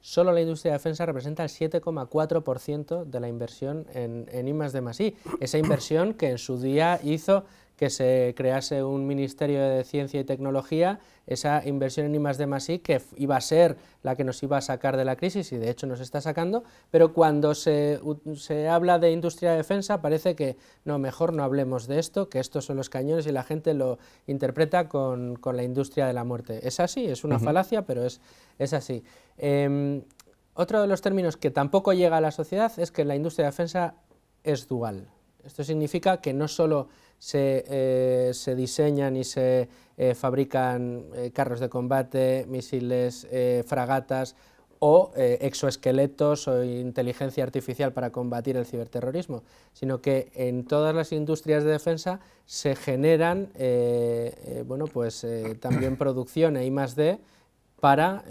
solo la industria de defensa representa el 7,4% de la inversión en, en I, D, I. Esa inversión que en su día hizo que se crease un Ministerio de Ciencia y Tecnología, esa inversión en I D I que iba a ser la que nos iba a sacar de la crisis y de hecho nos está sacando, pero cuando se, habla de industria de defensa parece que no, mejor no hablemos de esto, que estos son los cañones y la gente lo interpreta con, la industria de la muerte. Es así, es una falacia, pero es, es así. Em, otro de los términos que tampoco llega a la sociedad es que la industria de defensa es dual. Esto significa que no solo eh, se, diseñan y se eh, fabrican eh, carros de combate, misiles, fragatas o exoesqueletos o inteligencia artificial para combatir el ciberterrorismo, sino que en todas las industrias de defensa se generan bueno, pues, también producción e I +D para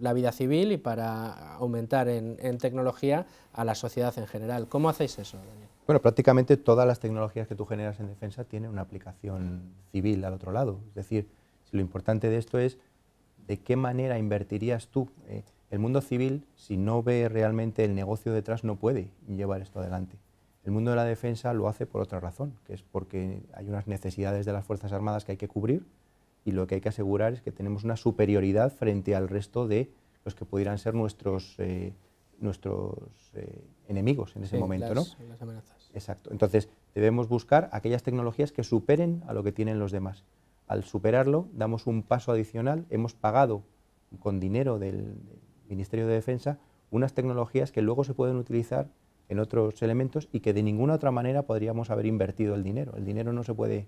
la vida civil y para aumentar en, en, tecnología a la sociedad en general. ¿Cómo hacéis eso, Daniel? Bueno, prácticamente todas las tecnologías que tú generas en defensa tienen una aplicación civil al otro lado. Es decir, lo importante de esto es de qué manera invertirías tú. Eh, el mundo civil, si no ve realmente el negocio detrás, no puede llevar esto adelante. El mundo de la defensa lo hace por otra razón, que es porque hay unas necesidades de las Fuerzas Armadas que hay que cubrir y lo que hay que asegurar es que tenemos una superioridad frente al resto de los que pudieran ser nuestros, eh, nuestros eh, enemigos en ese momento. ¿no? Exacto. Entonces, debemos buscar aquellas tecnologías que superen a lo que tienen los demás. Al superarlo, damos un paso adicional. Hemos pagado con dinero del Ministerio de Defensa unas tecnologías que luego se pueden utilizar en otros elementos y que de ninguna otra manera podríamos haber invertido el dinero. El dinero no se puede,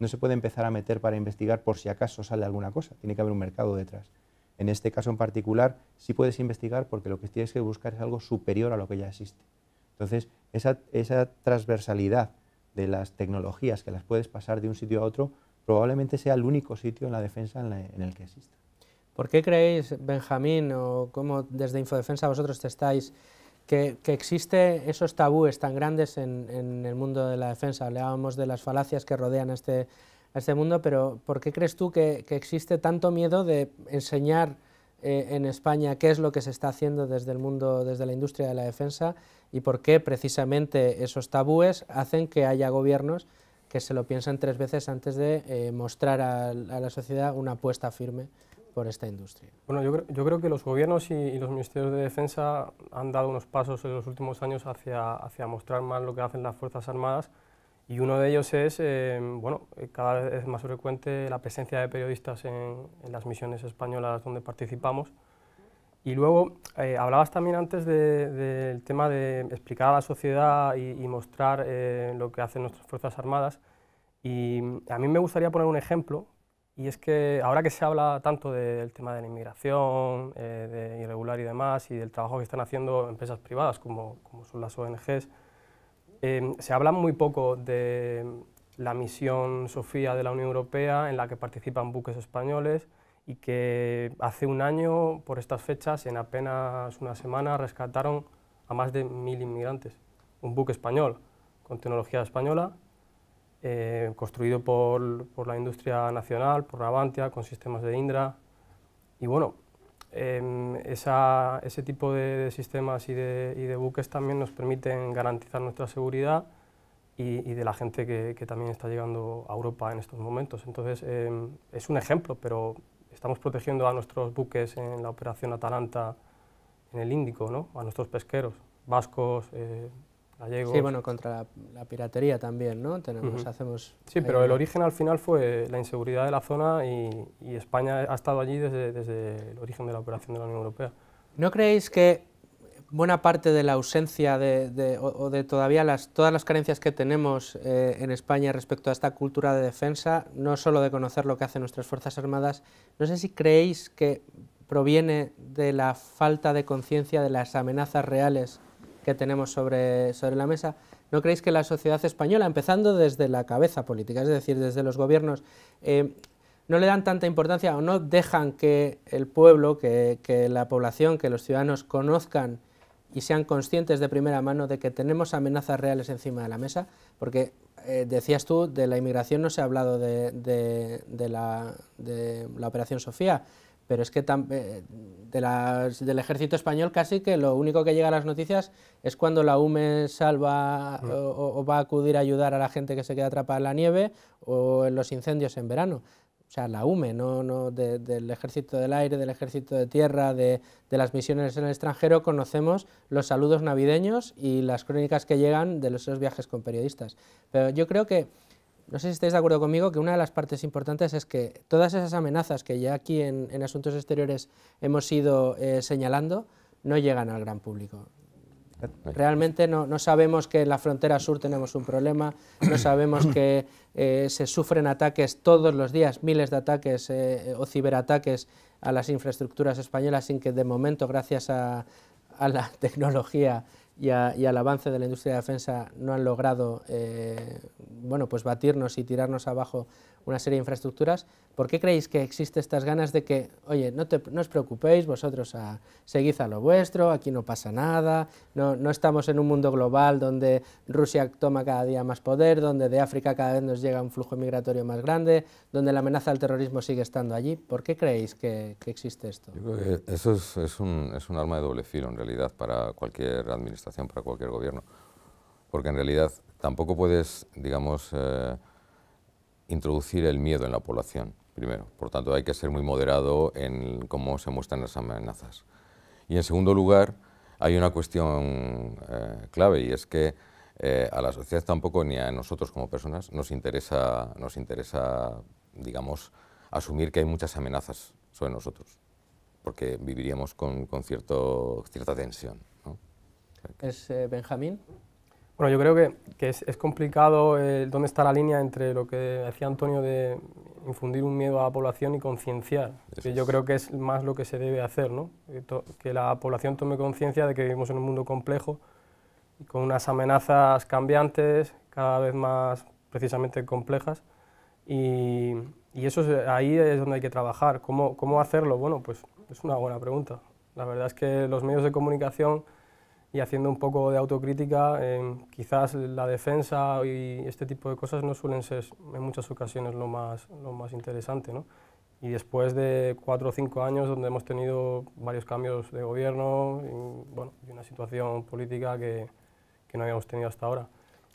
no se puede empezar a meter para investigar por si acaso sale alguna cosa. Tiene que haber un mercado detrás. En este caso en particular, sí puedes investigar porque lo que tienes que buscar es algo superior a lo que ya existe. Entonces, esa, transversalidad de las tecnologías que las puedes pasar de un sitio a otro probablemente sea el único sitio en la defensa en, el que exista. ¿Por qué creéis, Benjamín, o cómo desde Infodefensa vosotros testáis, que, que existen esos tabúes tan grandes en, el mundo de la defensa? Hablábamos de las falacias que rodean a este, este mundo, pero ¿por qué crees tú que, existe tanto miedo de enseñar eh, en España qué es lo que se está haciendo desde el mundo, desde la industria de la defensa y por qué precisamente esos tabúes hacen que haya gobiernos que se lo piensan tres veces antes de eh, mostrar a, la sociedad una apuesta firme por esta industria. Bueno, yo, creo, que los gobiernos y, los ministerios de defensa han dado unos pasos en los últimos años hacia, hacia mostrar más lo que hacen las Fuerzas Armadas y uno de ellos es, eh, bueno, eh, cada vez más frecuente la presencia de periodistas en las misiones españolas donde participamos y luego, eh, hablabas también antes del tema de explicar a la sociedad y, mostrar eh, lo que hacen nuestras Fuerzas Armadas. Y a mí me gustaría poner un ejemplo, y es que ahora que se habla tanto del tema de la inmigración, eh, de irregular y demás, y del trabajo que están haciendo empresas privadas, como, son las ONGs, se habla muy poco de la misión Sofía de la Unión Europea, en la que participan buques españoles, y que hace un año, por estas fechas, en apenas una semana, rescataron a más de mil inmigrantes. Un buque español con tecnología española, eh, construido por, por, la industria nacional, por Navantia, con sistemas de Indra. Y bueno, em, ese tipo de, sistemas y de, buques también nos permiten garantizar nuestra seguridad y, de la gente que, también está llegando a Europa en estos momentos. Entonces, em, es un ejemplo, pero estamos protegiendo a nuestros buques en la operación Atalanta en el Índico, ¿no? a nuestros pesqueros, vascos, eh, gallegos. Sí, bueno, contra la, piratería también, ¿no? Tenemos, hacemos sí, pero el origen al final fue la inseguridad de la zona y, y España ha estado allí desde, desde el origen de la operación de la Unión Europea. ¿No creéis que buena parte de la ausencia de, o de todavía las, todas las carencias que tenemos eh, en España respecto a esta cultura de defensa, no solo de conocer lo que hacen nuestras Fuerzas Armadas, no sé si creéis que proviene de la falta de conciencia de las amenazas reales que tenemos sobre, la mesa. ¿No creéis que la sociedad española, empezando desde la cabeza política, es decir, desde los gobiernos, eh, no le dan tanta importancia o no dejan que el pueblo, que la población, que los ciudadanos conozcan y sean conscientes de primera mano de que tenemos amenazas reales encima de la mesa, porque eh, decías tú, de la inmigración no se ha hablado de, la, Operación Sofía, pero es que eh, del ejército español casi que lo único que llega a las noticias es cuando la UME salva mm. o va a acudir a ayudar a la gente que se queda atrapada en la nieve o en los incendios en verano o sea, la UME, no, no del ejército del aire, del ejército de tierra, de, las misiones en el extranjero, conocemos los saludos navideños y las crónicas que llegan de los, viajes con periodistas. Pero yo creo que, no sé si estáis de acuerdo conmigo, que una de las partes importantes es que todas esas amenazas que ya aquí en, Asuntos Exteriores hemos ido eh, señalando, no llegan al gran público. Realmente no, sabemos que en la frontera sur tenemos un problema, no sabemos que eh, se sufren ataques todos los días, miles de ataques eh, o ciberataques a las infraestructuras españolas sin que de momento, gracias a la tecnología, y, al avance de la industria de defensa no han logrado eh, bueno, pues batirnos y tirarnos abajo una serie de infraestructuras, ¿por qué creéis que existe estas ganas de que, oye, no, os preocupéis, vosotros a, seguid a lo vuestro, aquí no pasa nada, no, no, estamos en un mundo global donde Rusia toma cada día más poder, donde de África cada vez nos llega un flujo migratorio más grande, donde la amenaza al terrorismo sigue estando allí? ¿Por qué creéis que, existe esto? Yo creo que eso es un arma de doble filo en realidad para cualquier administración para cualquier gobierno, porque en realidad tampoco puedes, digamos, eh, introducir el miedo en la población, primero. Por tanto, hay que ser muy moderado en cómo se muestran las amenazas. Y en segundo lugar, hay una cuestión eh, clave y es que eh, a la sociedad tampoco, ni a nosotros como personas, nos interesa, nos interesa, digamos, asumir que hay muchas amenazas sobre nosotros, porque viviríamos con, cierta tensión es eh, Benjamín. Bueno, yo creo que, que es, complicado eh, dónde está la línea entre lo que decía Antonio de infundir un miedo a la población y concienciar, que yo creo que es más lo que se debe hacer, ¿no? que, la población tome conciencia de que vivimos en un mundo complejo, con unas amenazas cambiantes, cada vez más precisamente complejas, y, y eso ahí es donde hay que trabajar. ¿Cómo, ¿Cómo hacerlo? Bueno, pues es una buena pregunta. La verdad es que los medios de comunicación y haciendo un poco de autocrítica, em, quizás la defensa y este tipo de cosas no suelen ser en muchas ocasiones lo más, lo más interesante. ¿no? Y después de cuatro o cinco años donde hemos tenido varios cambios de gobierno y, bueno, y una situación política que, que, no habíamos tenido hasta ahora.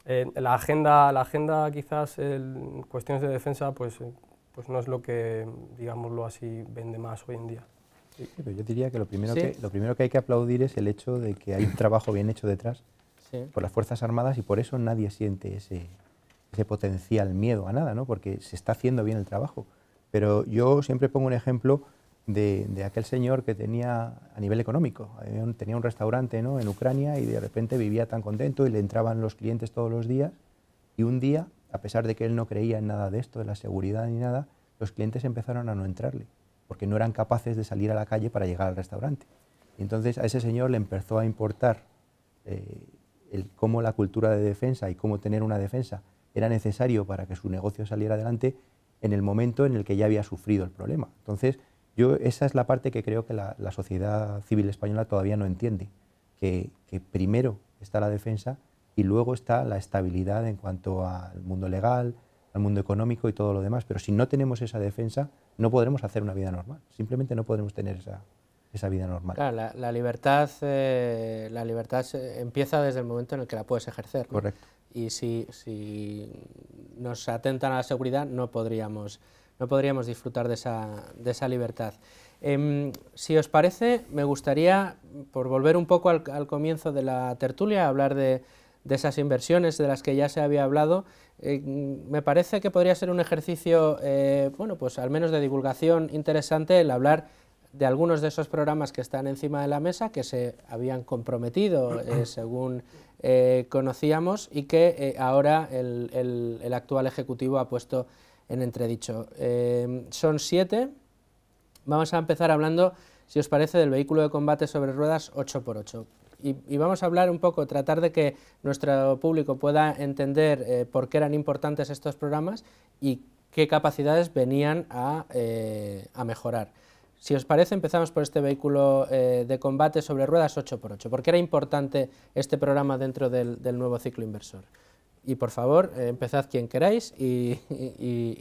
Eh, la, agenda, la agenda quizás en cuestiones de defensa pues, eh, pues no es lo que, digámoslo así, vende más hoy en día yo diría que lo, primero que lo primero que hay que aplaudir es el hecho de que hay un trabajo bien hecho detrás por las Fuerzas Armadas y por eso nadie siente ese, potencial miedo a nada, ¿no? porque se está haciendo bien el trabajo. Pero yo siempre pongo un ejemplo de, aquel señor que tenía a nivel económico, tenía un restaurante ¿no? en Ucrania y de repente vivía tan contento y le entraban los clientes todos los días y un día, a pesar de que él no creía en nada de esto, de la seguridad ni nada, los clientes empezaron a no entrarle porque no eran capaces de salir a la calle para llegar al restaurante. entonces a ese señor le empezó a importar eh, cómo la cultura de defensa y cómo tener una defensa era necesario para que su negocio saliera adelante en el momento en el que ya había sufrido el problema. Entonces, yo esa es la parte que creo que la, sociedad civil española todavía no entiende, que, primero está la defensa y luego está la estabilidad en cuanto al mundo legal, al mundo económico y todo lo demás, pero si no tenemos esa defensa, no podremos hacer una vida normal, simplemente no podremos tener esa, vida normal. Claro, la, libertad, la libertad eh, empieza desde el momento en el que la puedes ejercer. Correcto. Y si, si, nos atentan a la seguridad, no podríamos, no podríamos disfrutar de esa, de esa libertad. Em, si os parece, me gustaría, por volver un poco al comienzo de la tertulia, hablar de, de esas inversiones de las que ya se había hablado, eh, me parece que podría ser un ejercicio, eh, bueno, pues al menos de divulgación interesante el hablar de algunos de esos programas que están encima de la mesa, que se habían comprometido eh, según conocíamos y que ahora el, el, actual Ejecutivo ha puesto en entredicho. son siete. Vamos a empezar hablando, si os parece, del vehículo de combate sobre ruedas 8x8 y, vamos a hablar un poco, tratar de que nuestro público pueda entender eh, por qué eran importantes estos programas y qué capacidades venían a, eh, mejorar. Si os parece, empezamos por este vehículo eh, de combate sobre ruedas 8x8. ¿Por qué era importante este programa dentro del, nuevo ciclo inversor? Y por favor, empezad quien queráis y,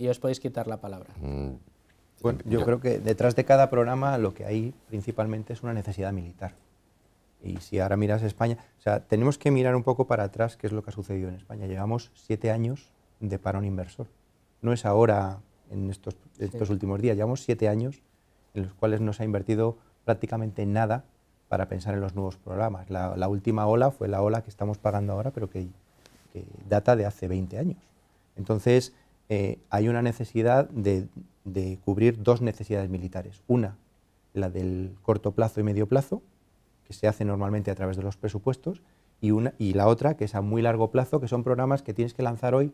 os podéis quitar la palabra. Mm, bueno, yo creo que detrás de cada programa lo que hay principalmente es una necesidad militar. Y si ahora miras España, o sea, tenemos que mirar un poco para atrás qué es lo que ha sucedido en España. Llevamos siete años de parón inversor. No es ahora, en estos, últimos días, llevamos siete años en los cuales no se ha invertido prácticamente nada para pensar en los nuevos programas. La, última ola fue la ola que estamos pagando ahora, pero que, data de hace 20 años. Entonces, eh, hay una necesidad de cubrir dos necesidades militares. Una, la del corto plazo y medio plazo, que se hace normalmente a través de los presupuestos, y, una, y la otra, que es a muy largo plazo, que son programas que tienes que lanzar hoy,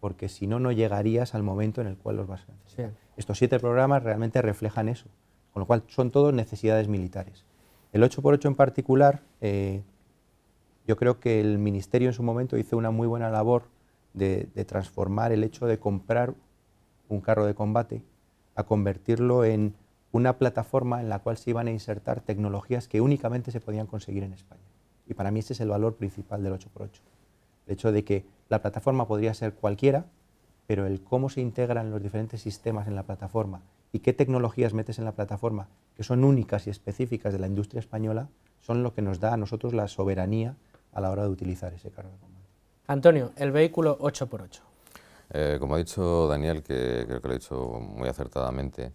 porque si no, no llegarías al momento en el cual los vas a necesitar. Estos siete programas realmente reflejan eso, con lo cual son todos necesidades militares. El 8x8 en particular, eh, yo creo que el Ministerio en su momento hizo una muy buena labor de transformar el hecho de comprar un carro de combate a convertirlo en una plataforma en la cual se iban a insertar tecnologías que únicamente se podían conseguir en España. Y para mí ese es el valor principal del 8x8. El hecho de que la plataforma podría ser cualquiera, pero el cómo se integran los diferentes sistemas en la plataforma y qué tecnologías metes en la plataforma, que son únicas y específicas de la industria española, son lo que nos da a nosotros la soberanía a la hora de utilizar ese carro de combate. Antonio, el vehículo 8x8. Eh, como ha dicho Daniel, que creo que lo ha dicho muy acertadamente,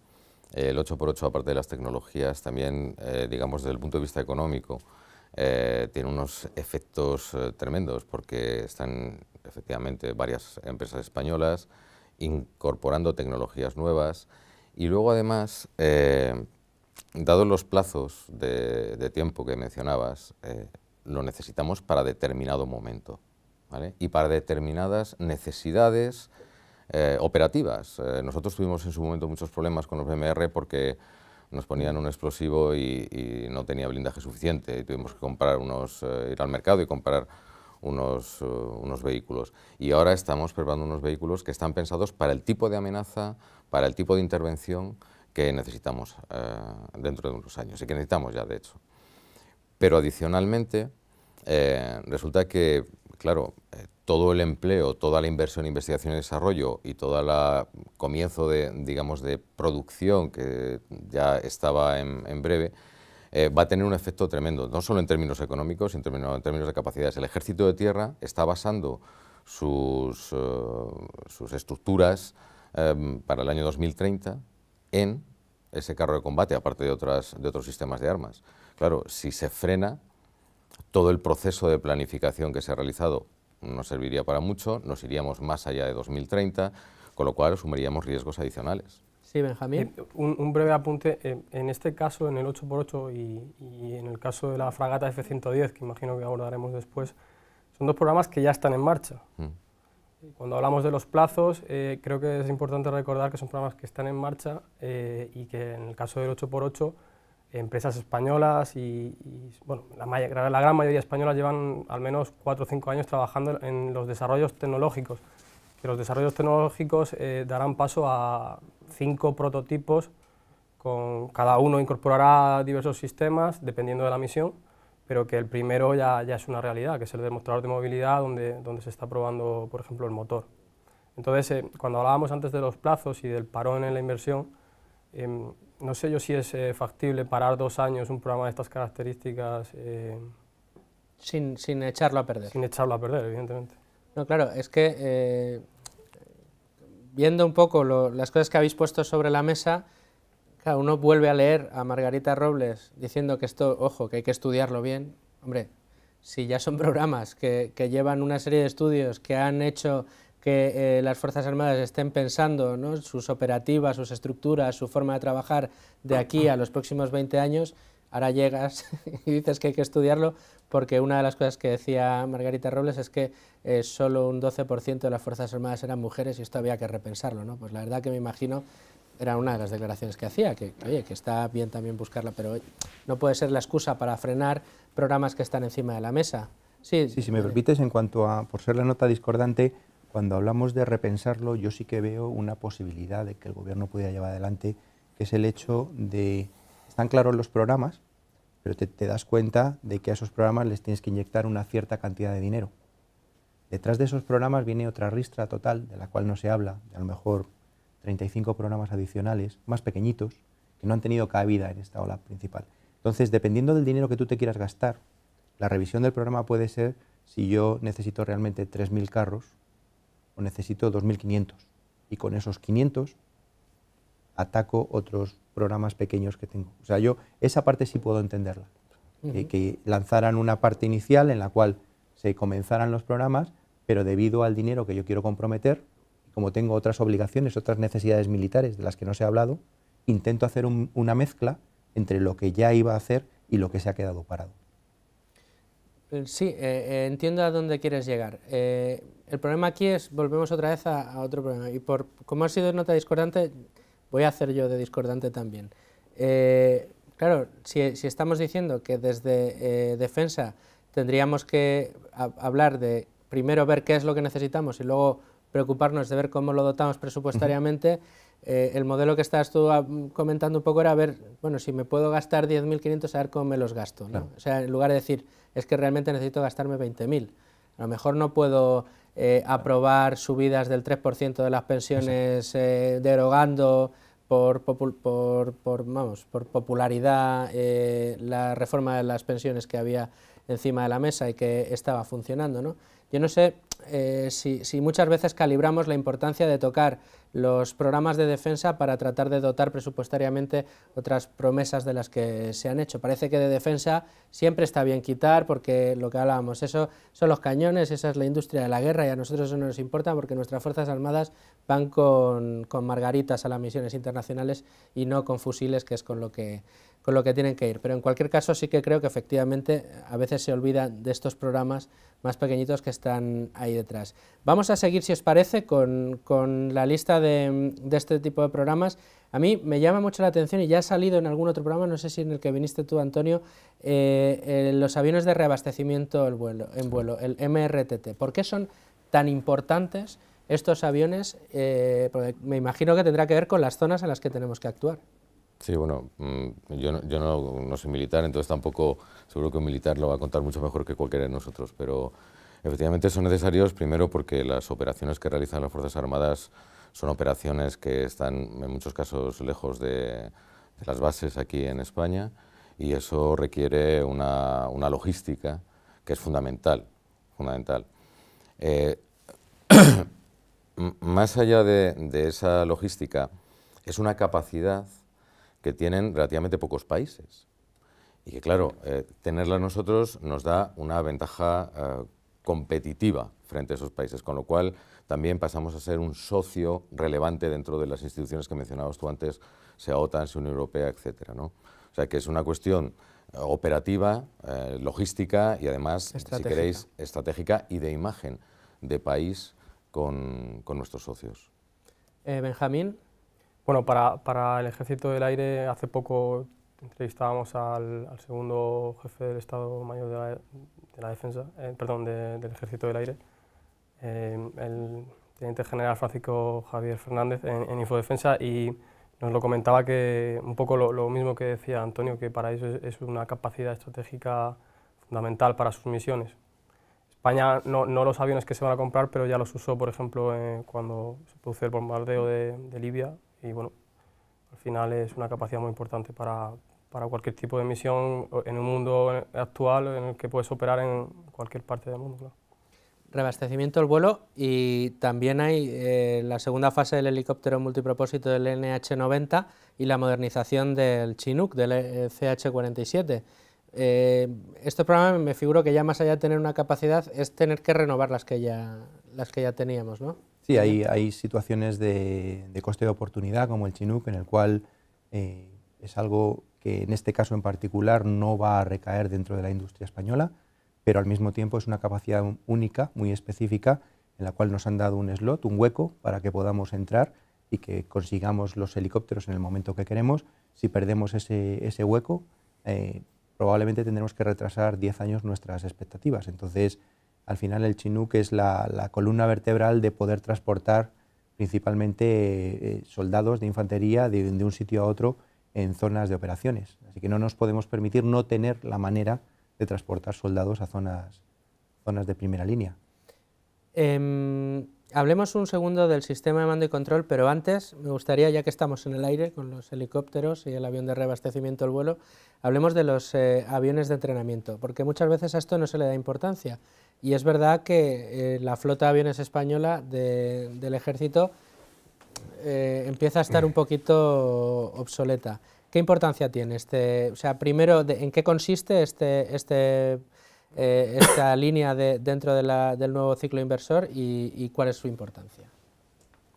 el 8x8, aparte de las tecnologías, también, eh, digamos, desde el punto de vista económico, eh, tiene unos efectos eh, tremendos porque están efectivamente varias empresas españolas incorporando tecnologías nuevas y luego además, dados los plazos de, tiempo que mencionabas, lo necesitamos para determinado momento y para determinadas necesidades eh, operativas. Eh, nosotros tuvimos en su momento muchos problemas con los BMR porque nos ponían un explosivo y, no tenía blindaje suficiente y tuvimos que comprar unos, eh, ir al mercado y comprar unos, unos vehículos. Y ahora estamos preparando unos vehículos que están pensados para el tipo de amenaza, para el tipo de intervención que necesitamos dentro de unos años y que necesitamos ya, de hecho. Pero adicionalmente, resulta que, claro, todo el empleo, toda la inversión en investigación y desarrollo y todo el comienzo de, digamos, de producción que ya estaba en, breve, eh, va a tener un efecto tremendo, no solo en términos económicos, sino en términos de capacidades. El ejército de tierra está basando sus, eh, sus estructuras em, para el año 2030 en ese carro de combate, aparte de, otras, de otros sistemas de armas. Claro, si se frena todo el proceso de planificación que se ha realizado no serviría para mucho, nos iríamos más allá de 2030, con lo cual asumiríamos riesgos adicionales. Sí, Benjamín. Eh, un, breve apunte. Eh, en este caso, en el 8x8 y, en el caso de la fragata F-110, que imagino que abordaremos después, son dos programas que ya están en marcha. Mm. Cuando hablamos de los plazos, eh, creo que es importante recordar que son programas que están en marcha y que en el caso del 8x8 empresas españolas y, bueno, la, la, gran mayoría españolas llevan al menos cuatro o cinco años trabajando en los desarrollos tecnológicos, que los desarrollos tecnológicos eh, darán paso a cinco prototipos, con, cada uno incorporará diversos sistemas dependiendo de la misión, pero que el primero ya, ya es una realidad, que es el demostrador de movilidad donde, donde se está probando, por ejemplo, el motor. Entonces, eh, cuando hablábamos antes de los plazos y del parón en la inversión, em, no sé yo si es eh, factible parar dos años un programa de estas características. Eh, sin, sin, echarlo a perder. Sin echarlo a perder, evidentemente. No, claro, es que eh, viendo un poco las cosas que habéis puesto sobre la mesa, cada uno vuelve a leer a Margarita Robles diciendo que esto, ojo, que hay que estudiarlo bien. Hombre, si ya son programas que, que llevan una serie de estudios que han hecho que eh, las Fuerzas Armadas estén pensando sus operativas, sus estructuras, su forma de trabajar de aquí a los próximos 20 años, ahora llegas y dices que hay que estudiarlo, porque una de las cosas que decía Margarita Robles es que eh, solo un 12% de las Fuerzas Armadas eran mujeres y esto había que repensarlo. ¿no? Pues la verdad que me imagino era una de las declaraciones que hacía, que, oye, que está bien también buscarla, pero no puede ser la excusa para frenar programas que están encima de la mesa. Sí, sí si me permites, en cuanto a, por ser la nota discordante, cuando hablamos de repensarlo, yo sí que veo una posibilidad de que el gobierno pudiera llevar adelante, que es el hecho de, están claros los programas, pero te, das cuenta de que a esos programas les tienes que inyectar una cierta cantidad de dinero. Detrás de esos programas viene otra ristra total, de la cual no se habla, de a lo mejor 35 programas adicionales, más pequeñitos, que no han tenido cabida en esta ola principal. Entonces, dependiendo del dinero que tú te quieras gastar, la revisión del programa puede ser si yo necesito realmente 3.000 carros, o necesito 2.500. Y con esos 500 ataco otros programas pequeños que tengo. O sea, yo esa parte sí puedo entenderla. que lanzaran una parte inicial en la cual se comenzaran los programas, pero debido al dinero que yo quiero comprometer, como tengo otras obligaciones, otras necesidades militares de las que no se ha hablado, intento hacer una mezcla entre lo que ya iba a hacer y lo que se ha quedado parado. Eh, sí, eh, eh, entiendo a dónde quieres llegar. el problema aquí es, volvemos otra vez a, otro problema, y por como ha sido nota discordante, voy a hacer yo de discordante también. claro, si, estamos diciendo que desde defensa tendríamos que hablar de primero ver qué es lo que necesitamos y luego preocuparnos de ver cómo lo dotamos presupuestariamente, eh, el modelo que estás tú ah, mm, comentando un poco era ver, bueno, si me puedo gastar 10.500, a ver cómo me los gasto. O sea, en lugar de decir, es que realmente necesito gastarme 20.000. A lo mejor no puedo eh, aprobar subidas del 3% de las pensiones eh, derogando por, popularidad la reforma de las pensiones que había encima de la mesa y que estaba funcionando. Yo no sé si muchas veces calibramos la importancia de tocar los programas de defensa para tratar de dotar presupuestariamente otras promesas de las que se han hecho. Parece que de defensa siempre está bien quitar porque lo que hablábamos, eso son los cañones, esa es la industria de la guerra y a nosotros eso no nos importa porque nuestras Fuerzas Armadas van con, con margaritas a las misiones internacionales y no con fusiles, que es con lo que con lo que tienen que ir. Pero en cualquier caso sí que creo que efectivamente eh, a veces se olvida de estos programas más pequeñitos que están ahí detrás. Vamos a seguir, si os parece, con, con la lista de, mm, de, este tipo de programas. A mí me llama mucho la atención y ya ha salido en algún otro programa, no sé si en el que viniste tú, Antonio, eh, eh, los aviones de reabastecimiento en vuelo, el MRTT. ¿Por qué son tan importantes estos aviones? Eh, me imagino que tendrá que ver con las zonas en las que tenemos que actuar. Sí, bueno, mm, yo, no, yo no, soy militar, entonces tampoco seguro que un militar lo va a contar mucho mejor que cualquiera de nosotros, pero efectivamente son necesarios primero porque las operaciones que realizan las Fuerzas Armadas son operaciones que están en muchos casos lejos de, las bases aquí en España y eso requiere una, una logística que es fundamental, fundamental. Eh, más allá de esa logística, es una capacidad que tienen relativamente pocos países. Y que claro, eh, tenerla nosotros nos da una ventaja eh, competitiva frente a esos países, con lo cual también pasamos a ser un socio relevante dentro de las instituciones que mencionabas tú antes, sea OTAN, sea Unión Europea, etc. ¿no? O sea que es una cuestión eh, operativa, logística y además, si queréis, estratégica y de imagen de país con, con nuestros socios. Benjamín, bueno, para, para, el Ejército del Aire hace poco entrevistábamos al, segundo jefe del Estado Mayor de la, e, Defensa, eh, perdón, del Ejército del Aire, eh, el Teniente General Francisco Javier Fernández en, Infodefensa y nos lo comentaba que un poco lo, mismo que decía Antonio, que para ellos es, una capacidad estratégica fundamental para sus misiones. España no, no, los aviones que se van a comprar, pero ya los usó, por ejemplo, eh, cuando se produce el bombardeo de Libia y bueno, al final es una capacidad muy importante para, cualquier tipo de misión en un mundo actual en el que puedes operar en cualquier parte del mundo. Reabastecimiento del vuelo y también hay eh, la segunda fase del helicóptero multipropósito del NH-90 y la modernización del Chinook, del CH-47. Eh, este programa me figuro que ya más allá de tener una capacidad es tener que renovar las que ya, las que ya teníamos, ¿no? Sí, hay, hay situaciones de, coste de oportunidad, como el Chinook, en el cual eh, es algo que en este caso en particular no va a recaer dentro de la industria española, pero al mismo tiempo es una capacidad única, muy específica, en la cual nos han dado un slot, un hueco, para que podamos entrar y que consigamos los helicópteros en el momento que queremos. Si perdemos ese, ese hueco, eh, probablemente tendremos que retrasar 10 años nuestras expectativas. Entonces, al final el Chinook es la, columna vertebral de poder transportar principalmente eh, eh, soldados de infantería de, un sitio a otro en zonas de operaciones. Así que no nos podemos permitir no tener la manera de transportar soldados a zonas de primera línea. Em, hablemos un segundo del sistema de mando y control, pero antes me gustaría, ya que estamos en el aire con los helicópteros y el avión de reabastecimiento al vuelo, hablemos de los eh, aviones de entrenamiento, porque muchas veces a esto no se le da importancia. Y es verdad que eh, la flota de aviones española del ejército eh, empieza a estar un poquito obsoleta. ¿Qué importancia tiene este, o sea, primero, en qué consiste este, este eh, esta línea de, dentro del nuevo ciclo inversor y, cuál es su importancia.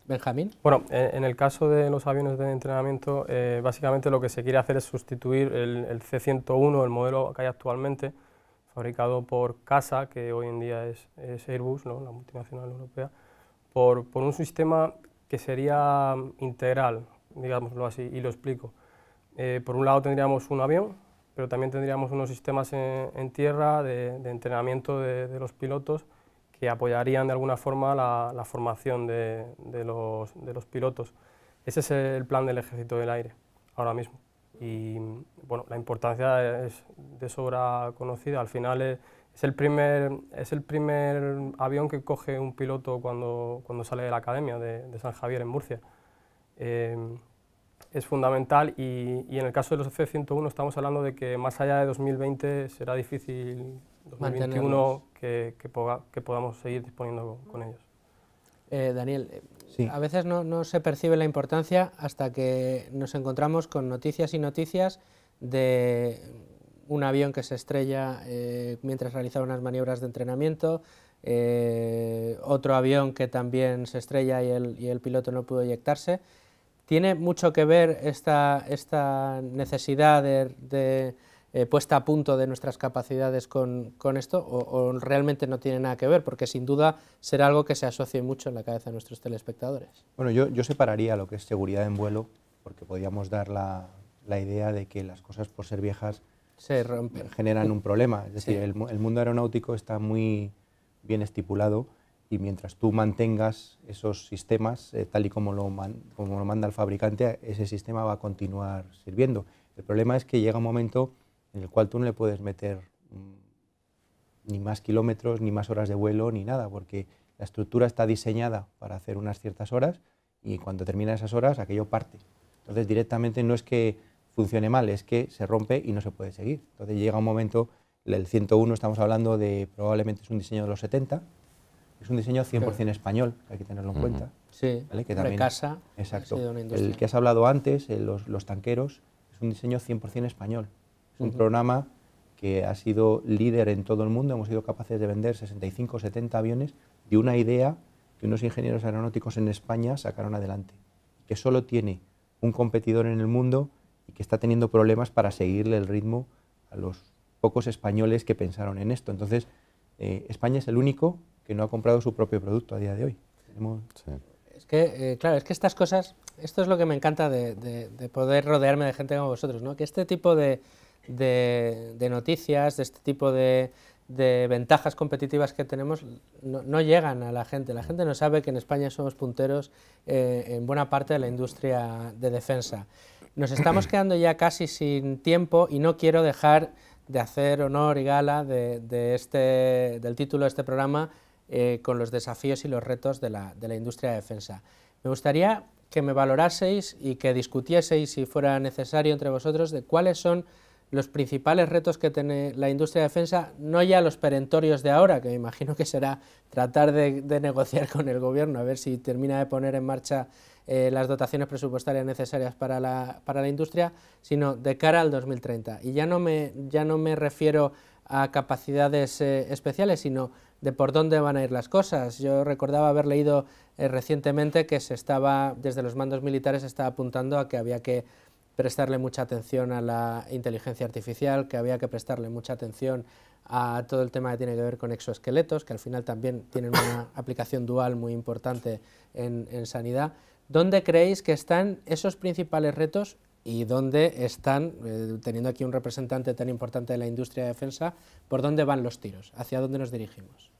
Benjamín. Bueno, en el caso de los aviones de entrenamiento, eh, básicamente lo que se quiere hacer es sustituir el, C-101, el modelo que hay actualmente, fabricado por CASA, que hoy en día es, Airbus, ¿no? la multinacional europea, por, un sistema que sería integral, digámoslo así, y lo explico. Eh, por un lado tendríamos un avión pero también tendríamos unos sistemas en, tierra de, entrenamiento de, los pilotos que apoyarían de alguna forma la, formación de los, pilotos. Ese es el plan del Ejército del Aire ahora mismo. Y bueno, la importancia es de sobra conocida. Al final es, el, primer, es el primer avión que coge un piloto cuando, cuando sale de la academia de, San Javier en Murcia. Eh, es fundamental y, y, en el caso de los F-101 estamos hablando de que más allá de 2020 será difícil 2021 que, que, que, podamos seguir disponiendo con, ellos. Eh, Daniel, eh, sí. a veces no, se percibe la importancia hasta que nos encontramos con noticias y noticias de un avión que se estrella eh, mientras realizaba unas maniobras de entrenamiento, otro avión que también se estrella y el, y el piloto no pudo eyectarse. ¿Tiene mucho que ver esta, necesidad de, eh, puesta a punto de nuestras capacidades con, esto o, realmente no tiene nada que ver? Porque sin duda será algo que se asocie mucho en la cabeza de nuestros telespectadores. Bueno, yo, separaría lo que es seguridad en vuelo, porque podríamos dar la, idea de que las cosas por ser viejas generan un problema. Es decir, el, mundo aeronáutico está muy bien estipulado y mientras tú mantengas esos sistemas eh, tal y como lo, como lo manda el fabricante, ese sistema va a continuar sirviendo. El problema es que llega un momento en el cual tú no le puedes meter mm, ni más kilómetros, ni más horas de vuelo, ni nada, porque la estructura está diseñada para hacer unas ciertas horas y cuando termina esas horas aquello parte. Entonces directamente no es que funcione mal, es que se rompe y no se puede seguir. Entonces llega un momento, el 101 estamos hablando de probablemente es un diseño de los 70, es un diseño 100% español, hay que tenerlo en cuenta. Sí, ¿vale? que también, casa, exacto. El que has hablado antes, eh, los, tanqueros, es un diseño 100% español. Es un programa que ha sido líder en todo el mundo. Hemos sido capaces de vender 65 o 70 aviones de una idea que unos ingenieros aeronáuticos en España sacaron adelante, que solo tiene un competidor en el mundo y que está teniendo problemas para seguirle el ritmo a los pocos españoles que pensaron en esto. Entonces, eh, España es el único que no ha comprado su propio producto a día de hoy. Es que, eh, claro, es que estas cosas, esto es lo que me encanta de, poder rodearme de gente como vosotros, ¿no? que este tipo de, noticias, de este tipo de, ventajas competitivas que tenemos no, llegan a la gente. La gente no sabe que en España somos punteros eh, en buena parte de la industria de defensa. Nos estamos quedando ya casi sin tiempo y no quiero dejar de hacer honor y gala de, este, del título de este programa eh, con los desafíos y los retos de la, de la, industria de defensa. Me gustaría que me valoraseis y que discutieseis, si fuera necesario entre vosotros, de cuáles son los principales retos que tiene la industria de defensa, no ya los perentorios de ahora, que me imagino que será tratar de, negociar con el gobierno, a ver si termina de poner en marcha eh, las dotaciones presupuestarias necesarias para la, para la industria, sino de cara al 2030. Y ya no me, ya no me refiero a capacidades eh, especiales, sino de por dónde van a ir las cosas. Yo recordaba haber leído eh, recientemente que se estaba, desde los mandos militares, se estaba apuntando a que había que prestarle mucha atención a la inteligencia artificial, que había que prestarle mucha atención a todo el tema que tiene que ver con exoesqueletos, que al final también tienen una aplicación dual muy importante en, en sanidad. ¿Dónde creéis que están esos principales retos y dónde están, eh, teniendo aquí un representante tan importante de la industria de defensa, por dónde van los tiros, hacia dónde nos dirigimos?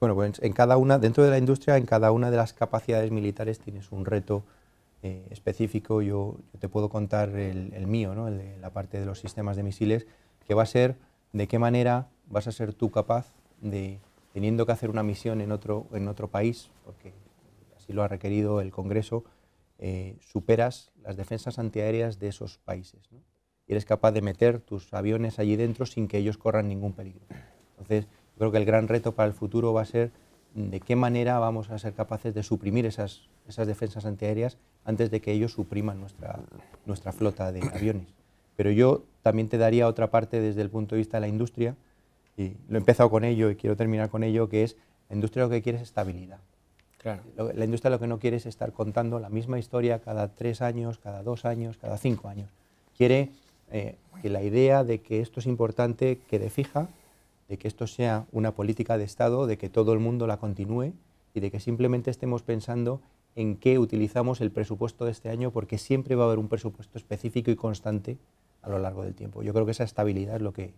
Bueno, pues en cada una, dentro de la industria, en cada una de las capacidades militares tienes un reto eh, específico, yo, te puedo contar el, mío, ¿no? la parte de los sistemas de misiles, que va a ser de qué manera vas a ser tú capaz de, teniendo que hacer una misión en otro, en otro país, porque así lo ha requerido el Congreso, eh, superas las defensas antiaéreas de esos países. Y eres capaz de meter tus aviones allí dentro sin que ellos corran ningún peligro. Entonces, yo creo que el gran reto para el futuro va a ser de qué manera vamos a ser capaces de suprimir esas, defensas antiaéreas antes de que ellos supriman nuestra, nuestra flota de aviones. Pero yo también te daría otra parte desde el punto de vista de la industria, y lo he empezado con ello y quiero terminar con ello, que es, la industria lo que quiere es estabilidad. La industria lo que no quiere es estar contando la misma historia cada tres años, cada dos años, cada cinco años. Quiere eh, que la idea de que esto es importante quede fija, de que esto sea una política de Estado, de que todo el mundo la continúe y de que simplemente estemos pensando en qué utilizamos el presupuesto de este año, porque siempre va a haber un presupuesto específico y constante a lo largo del tiempo. Yo creo que esa estabilidad es lo que,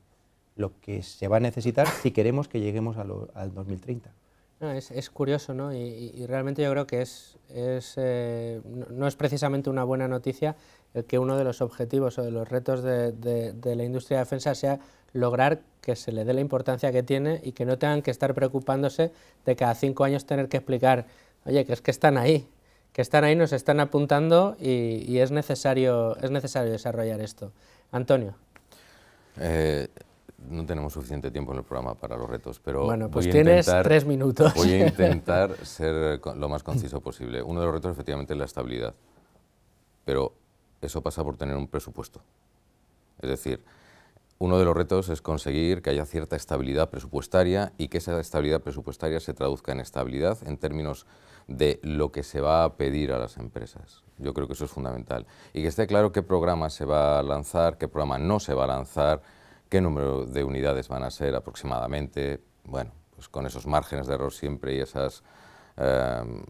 lo que se va a necesitar si queremos que lleguemos a al 2030. es, curioso, ¿no? Y, realmente yo creo que es, es eh, no es precisamente una buena noticia que uno de los objetivos o de los retos de, la industria de defensa sea lograr que se le dé la importancia que tiene y que no tengan que estar preocupándose de cada cinco años tener que explicar, oye, que es que están ahí, que están ahí, nos están apuntando y, es, necesario, es necesario desarrollar esto. Antonio. Eh, no tenemos suficiente tiempo en el programa para los retos, pero... Bueno, pues tienes tres minutos. Voy a intentar ser lo más conciso posible. Uno de los retos efectivamente es la estabilidad, pero eso pasa por tener un presupuesto. Es decir, uno de los retos es conseguir que haya cierta estabilidad presupuestaria y que esa estabilidad presupuestaria se traduzca en estabilidad en términos de lo que se va a pedir a las empresas. Yo creo que eso es fundamental. Y que esté claro qué programa se va a lanzar, qué programa no se va a lanzar, qué número de unidades van a ser aproximadamente. Bueno, pues con esos márgenes de error siempre y esas eh,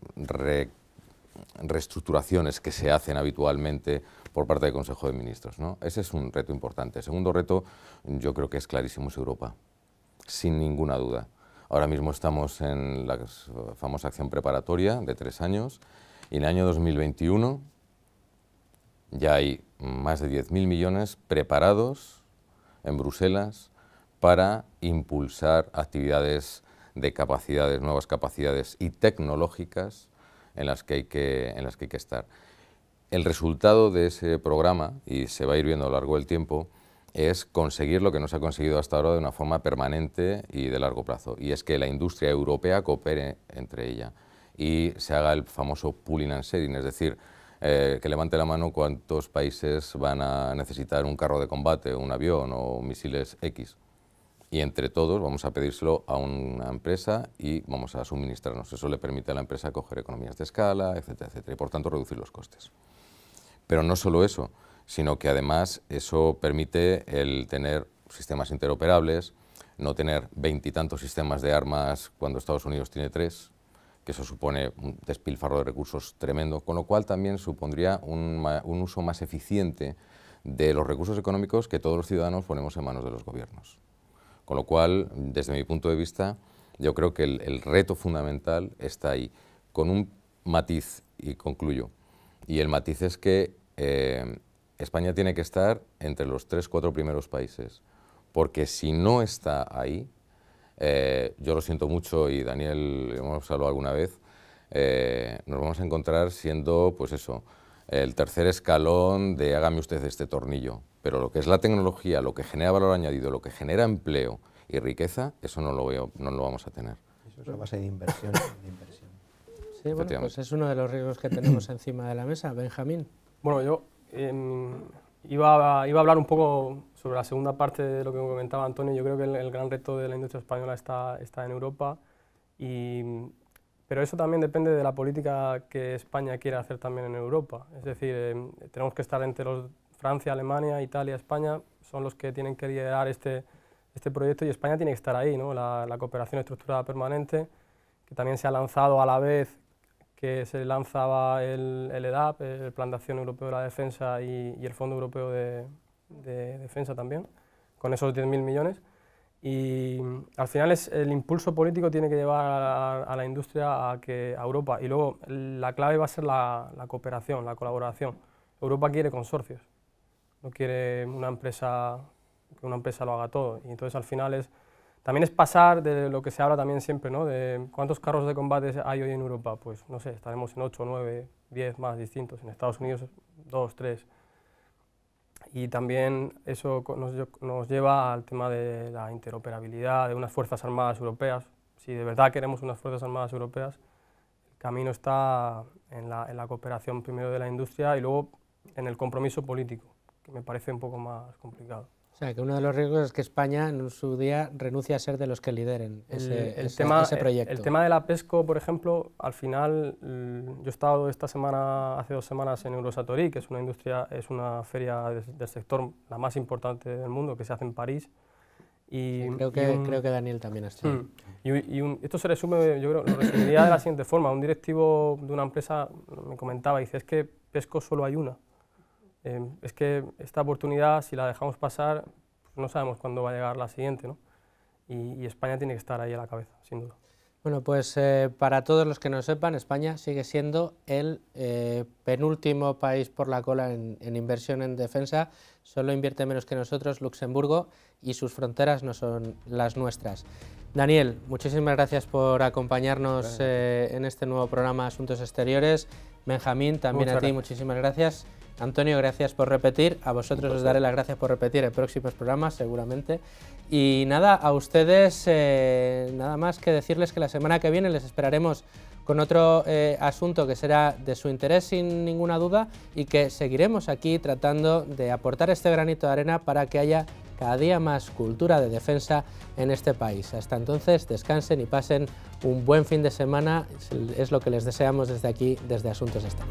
reestructuraciones que se hacen habitualmente por parte del Consejo de Ministros. Ese es un reto importante. Segundo reto, yo creo que es clarísimo, es Europa, sin ninguna duda. Ahora mismo estamos en la famosa acción preparatoria de tres años y en el año 2021 ya hay más de 10.000 millones preparados en Bruselas para impulsar actividades de capacidades, nuevas capacidades y tecnológicas en las que, en las que, hay que estar. El resultado de ese programa, y se va a ir viendo a lo largo del tiempo, es conseguir lo que no se ha conseguido hasta ahora de una forma permanente y de largo plazo, y es que la industria europea coopere entre ella y se haga el famoso pooling and sharing, es decir, eh, que levante la mano cuántos países van a necesitar un carro de combate, un avión o misiles X. Y entre todos vamos a pedírselo a una empresa y vamos a suministrarnos. Eso le permite a la empresa coger economías de escala, etcétera, etcétera, y por tanto reducir los costes. Pero no solo eso, sino que además eso permite el tener sistemas interoperables, no tener veintitantos sistemas de armas cuando Estados Unidos tiene tres, que eso supone un despilfarro de recursos tremendo, con lo cual también supondría un, uso más eficiente de los recursos económicos que todos los ciudadanos ponemos en manos de los gobiernos. Con lo cual, desde mi punto de vista, yo creo que el, el, reto fundamental está ahí, con un matiz, y concluyo, y el matiz es que eh, España tiene que estar entre los tres, cuatro primeros países, porque si no está ahí, eh, yo lo siento mucho y Daniel, hemos hablado alguna vez, eh, nos vamos a encontrar siendo, pues eso, el tercer escalón de hágame usted este tornillo. Pero lo que es la tecnología, lo que genera valor añadido, lo que genera empleo y riqueza, eso no lo, veo, no lo vamos a tener. Eso es una base de inversión. Sí, pues es uno de los riesgos que tenemos encima de la mesa. Benjamín. Bueno, yo em, iba, a, iba, a, hablar un poco sobre la segunda parte de lo que comentaba Antonio. Yo creo que el, gran reto de la industria española está, está en Europa, y, pero eso también depende de la política que España quiera hacer también en Europa. Es decir, em, tenemos que estar entre los, Francia, Alemania, Italia, España, son los que tienen que liderar este, este proyecto y España tiene que estar ahí, ¿no? la, la cooperación estructurada permanente, que también se ha lanzado a la vez que se lanzaba el, el EDAP, el Plan de Acción Europeo de la Defensa y, el Fondo Europeo de, Defensa también, con esos 10.000 millones. Y al final es, el impulso político tiene que llevar a, la industria a, que, a Europa. Y luego la clave va a ser la, la, cooperación, la colaboración. Europa quiere consorcios, no quiere una empresa que una empresa lo haga todo. Y entonces al final es también es pasar de lo que se habla también siempre, ¿no? De cuántos carros de combate hay hoy en Europa. Pues no sé, estaremos en 8, 9, 10 más distintos. En Estados Unidos, 2, 3. Y también eso nos, lleva al tema de la interoperabilidad de unas Fuerzas Armadas Europeas. Si de verdad queremos unas Fuerzas Armadas Europeas, el camino está en la cooperación primero de la industria y luego en el compromiso político, que me parece un poco más complicado sea, que uno de los riesgos es que España en su día renuncie a ser de los que lideren ese, el, tema, proyecto. El, tema de la PESCO, por ejemplo, al final, mm, yo he estado esta semana, hace dos semanas en Eurosatori, que es una industria, es una feria del, sector la más importante del mundo, que se hace en París. Y, creo, que, creo que Daniel también ha mm, Y, y esto se resume, yo creo, lo resumiría de la siguiente forma. Un directivo de una empresa me comentaba, y dice, es que Pesco solo hay una. Em, es que esta oportunidad, si la dejamos pasar, pues no sabemos cuándo va a llegar la siguiente, y, España tiene que estar ahí a la cabeza, sin duda. Bueno, pues eh, para todos los que no sepan, España sigue siendo el eh, penúltimo país por la cola en, inversión en defensa. Solo invierte menos que nosotros Luxemburgo y sus fronteras no son las nuestras. Daniel, muchísimas gracias por acompañarnos eh, en este nuevo programa de Asuntos Exteriores. Benjamín, también a ti muchísimas gracias. Antonio, gracias por repetir. A vosotros os daré las gracias por repetir en próximos programas, seguramente. Y nada, a ustedes eh, nada más que decirles que la semana que viene les esperaremos con otro eh, asunto que será de su interés sin ninguna duda y que seguiremos aquí tratando de aportar este granito de arena para que haya cada día más cultura de defensa en este país. Hasta entonces, descansen y pasen un buen fin de semana. Es lo que les deseamos desde aquí, desde Asuntos Están.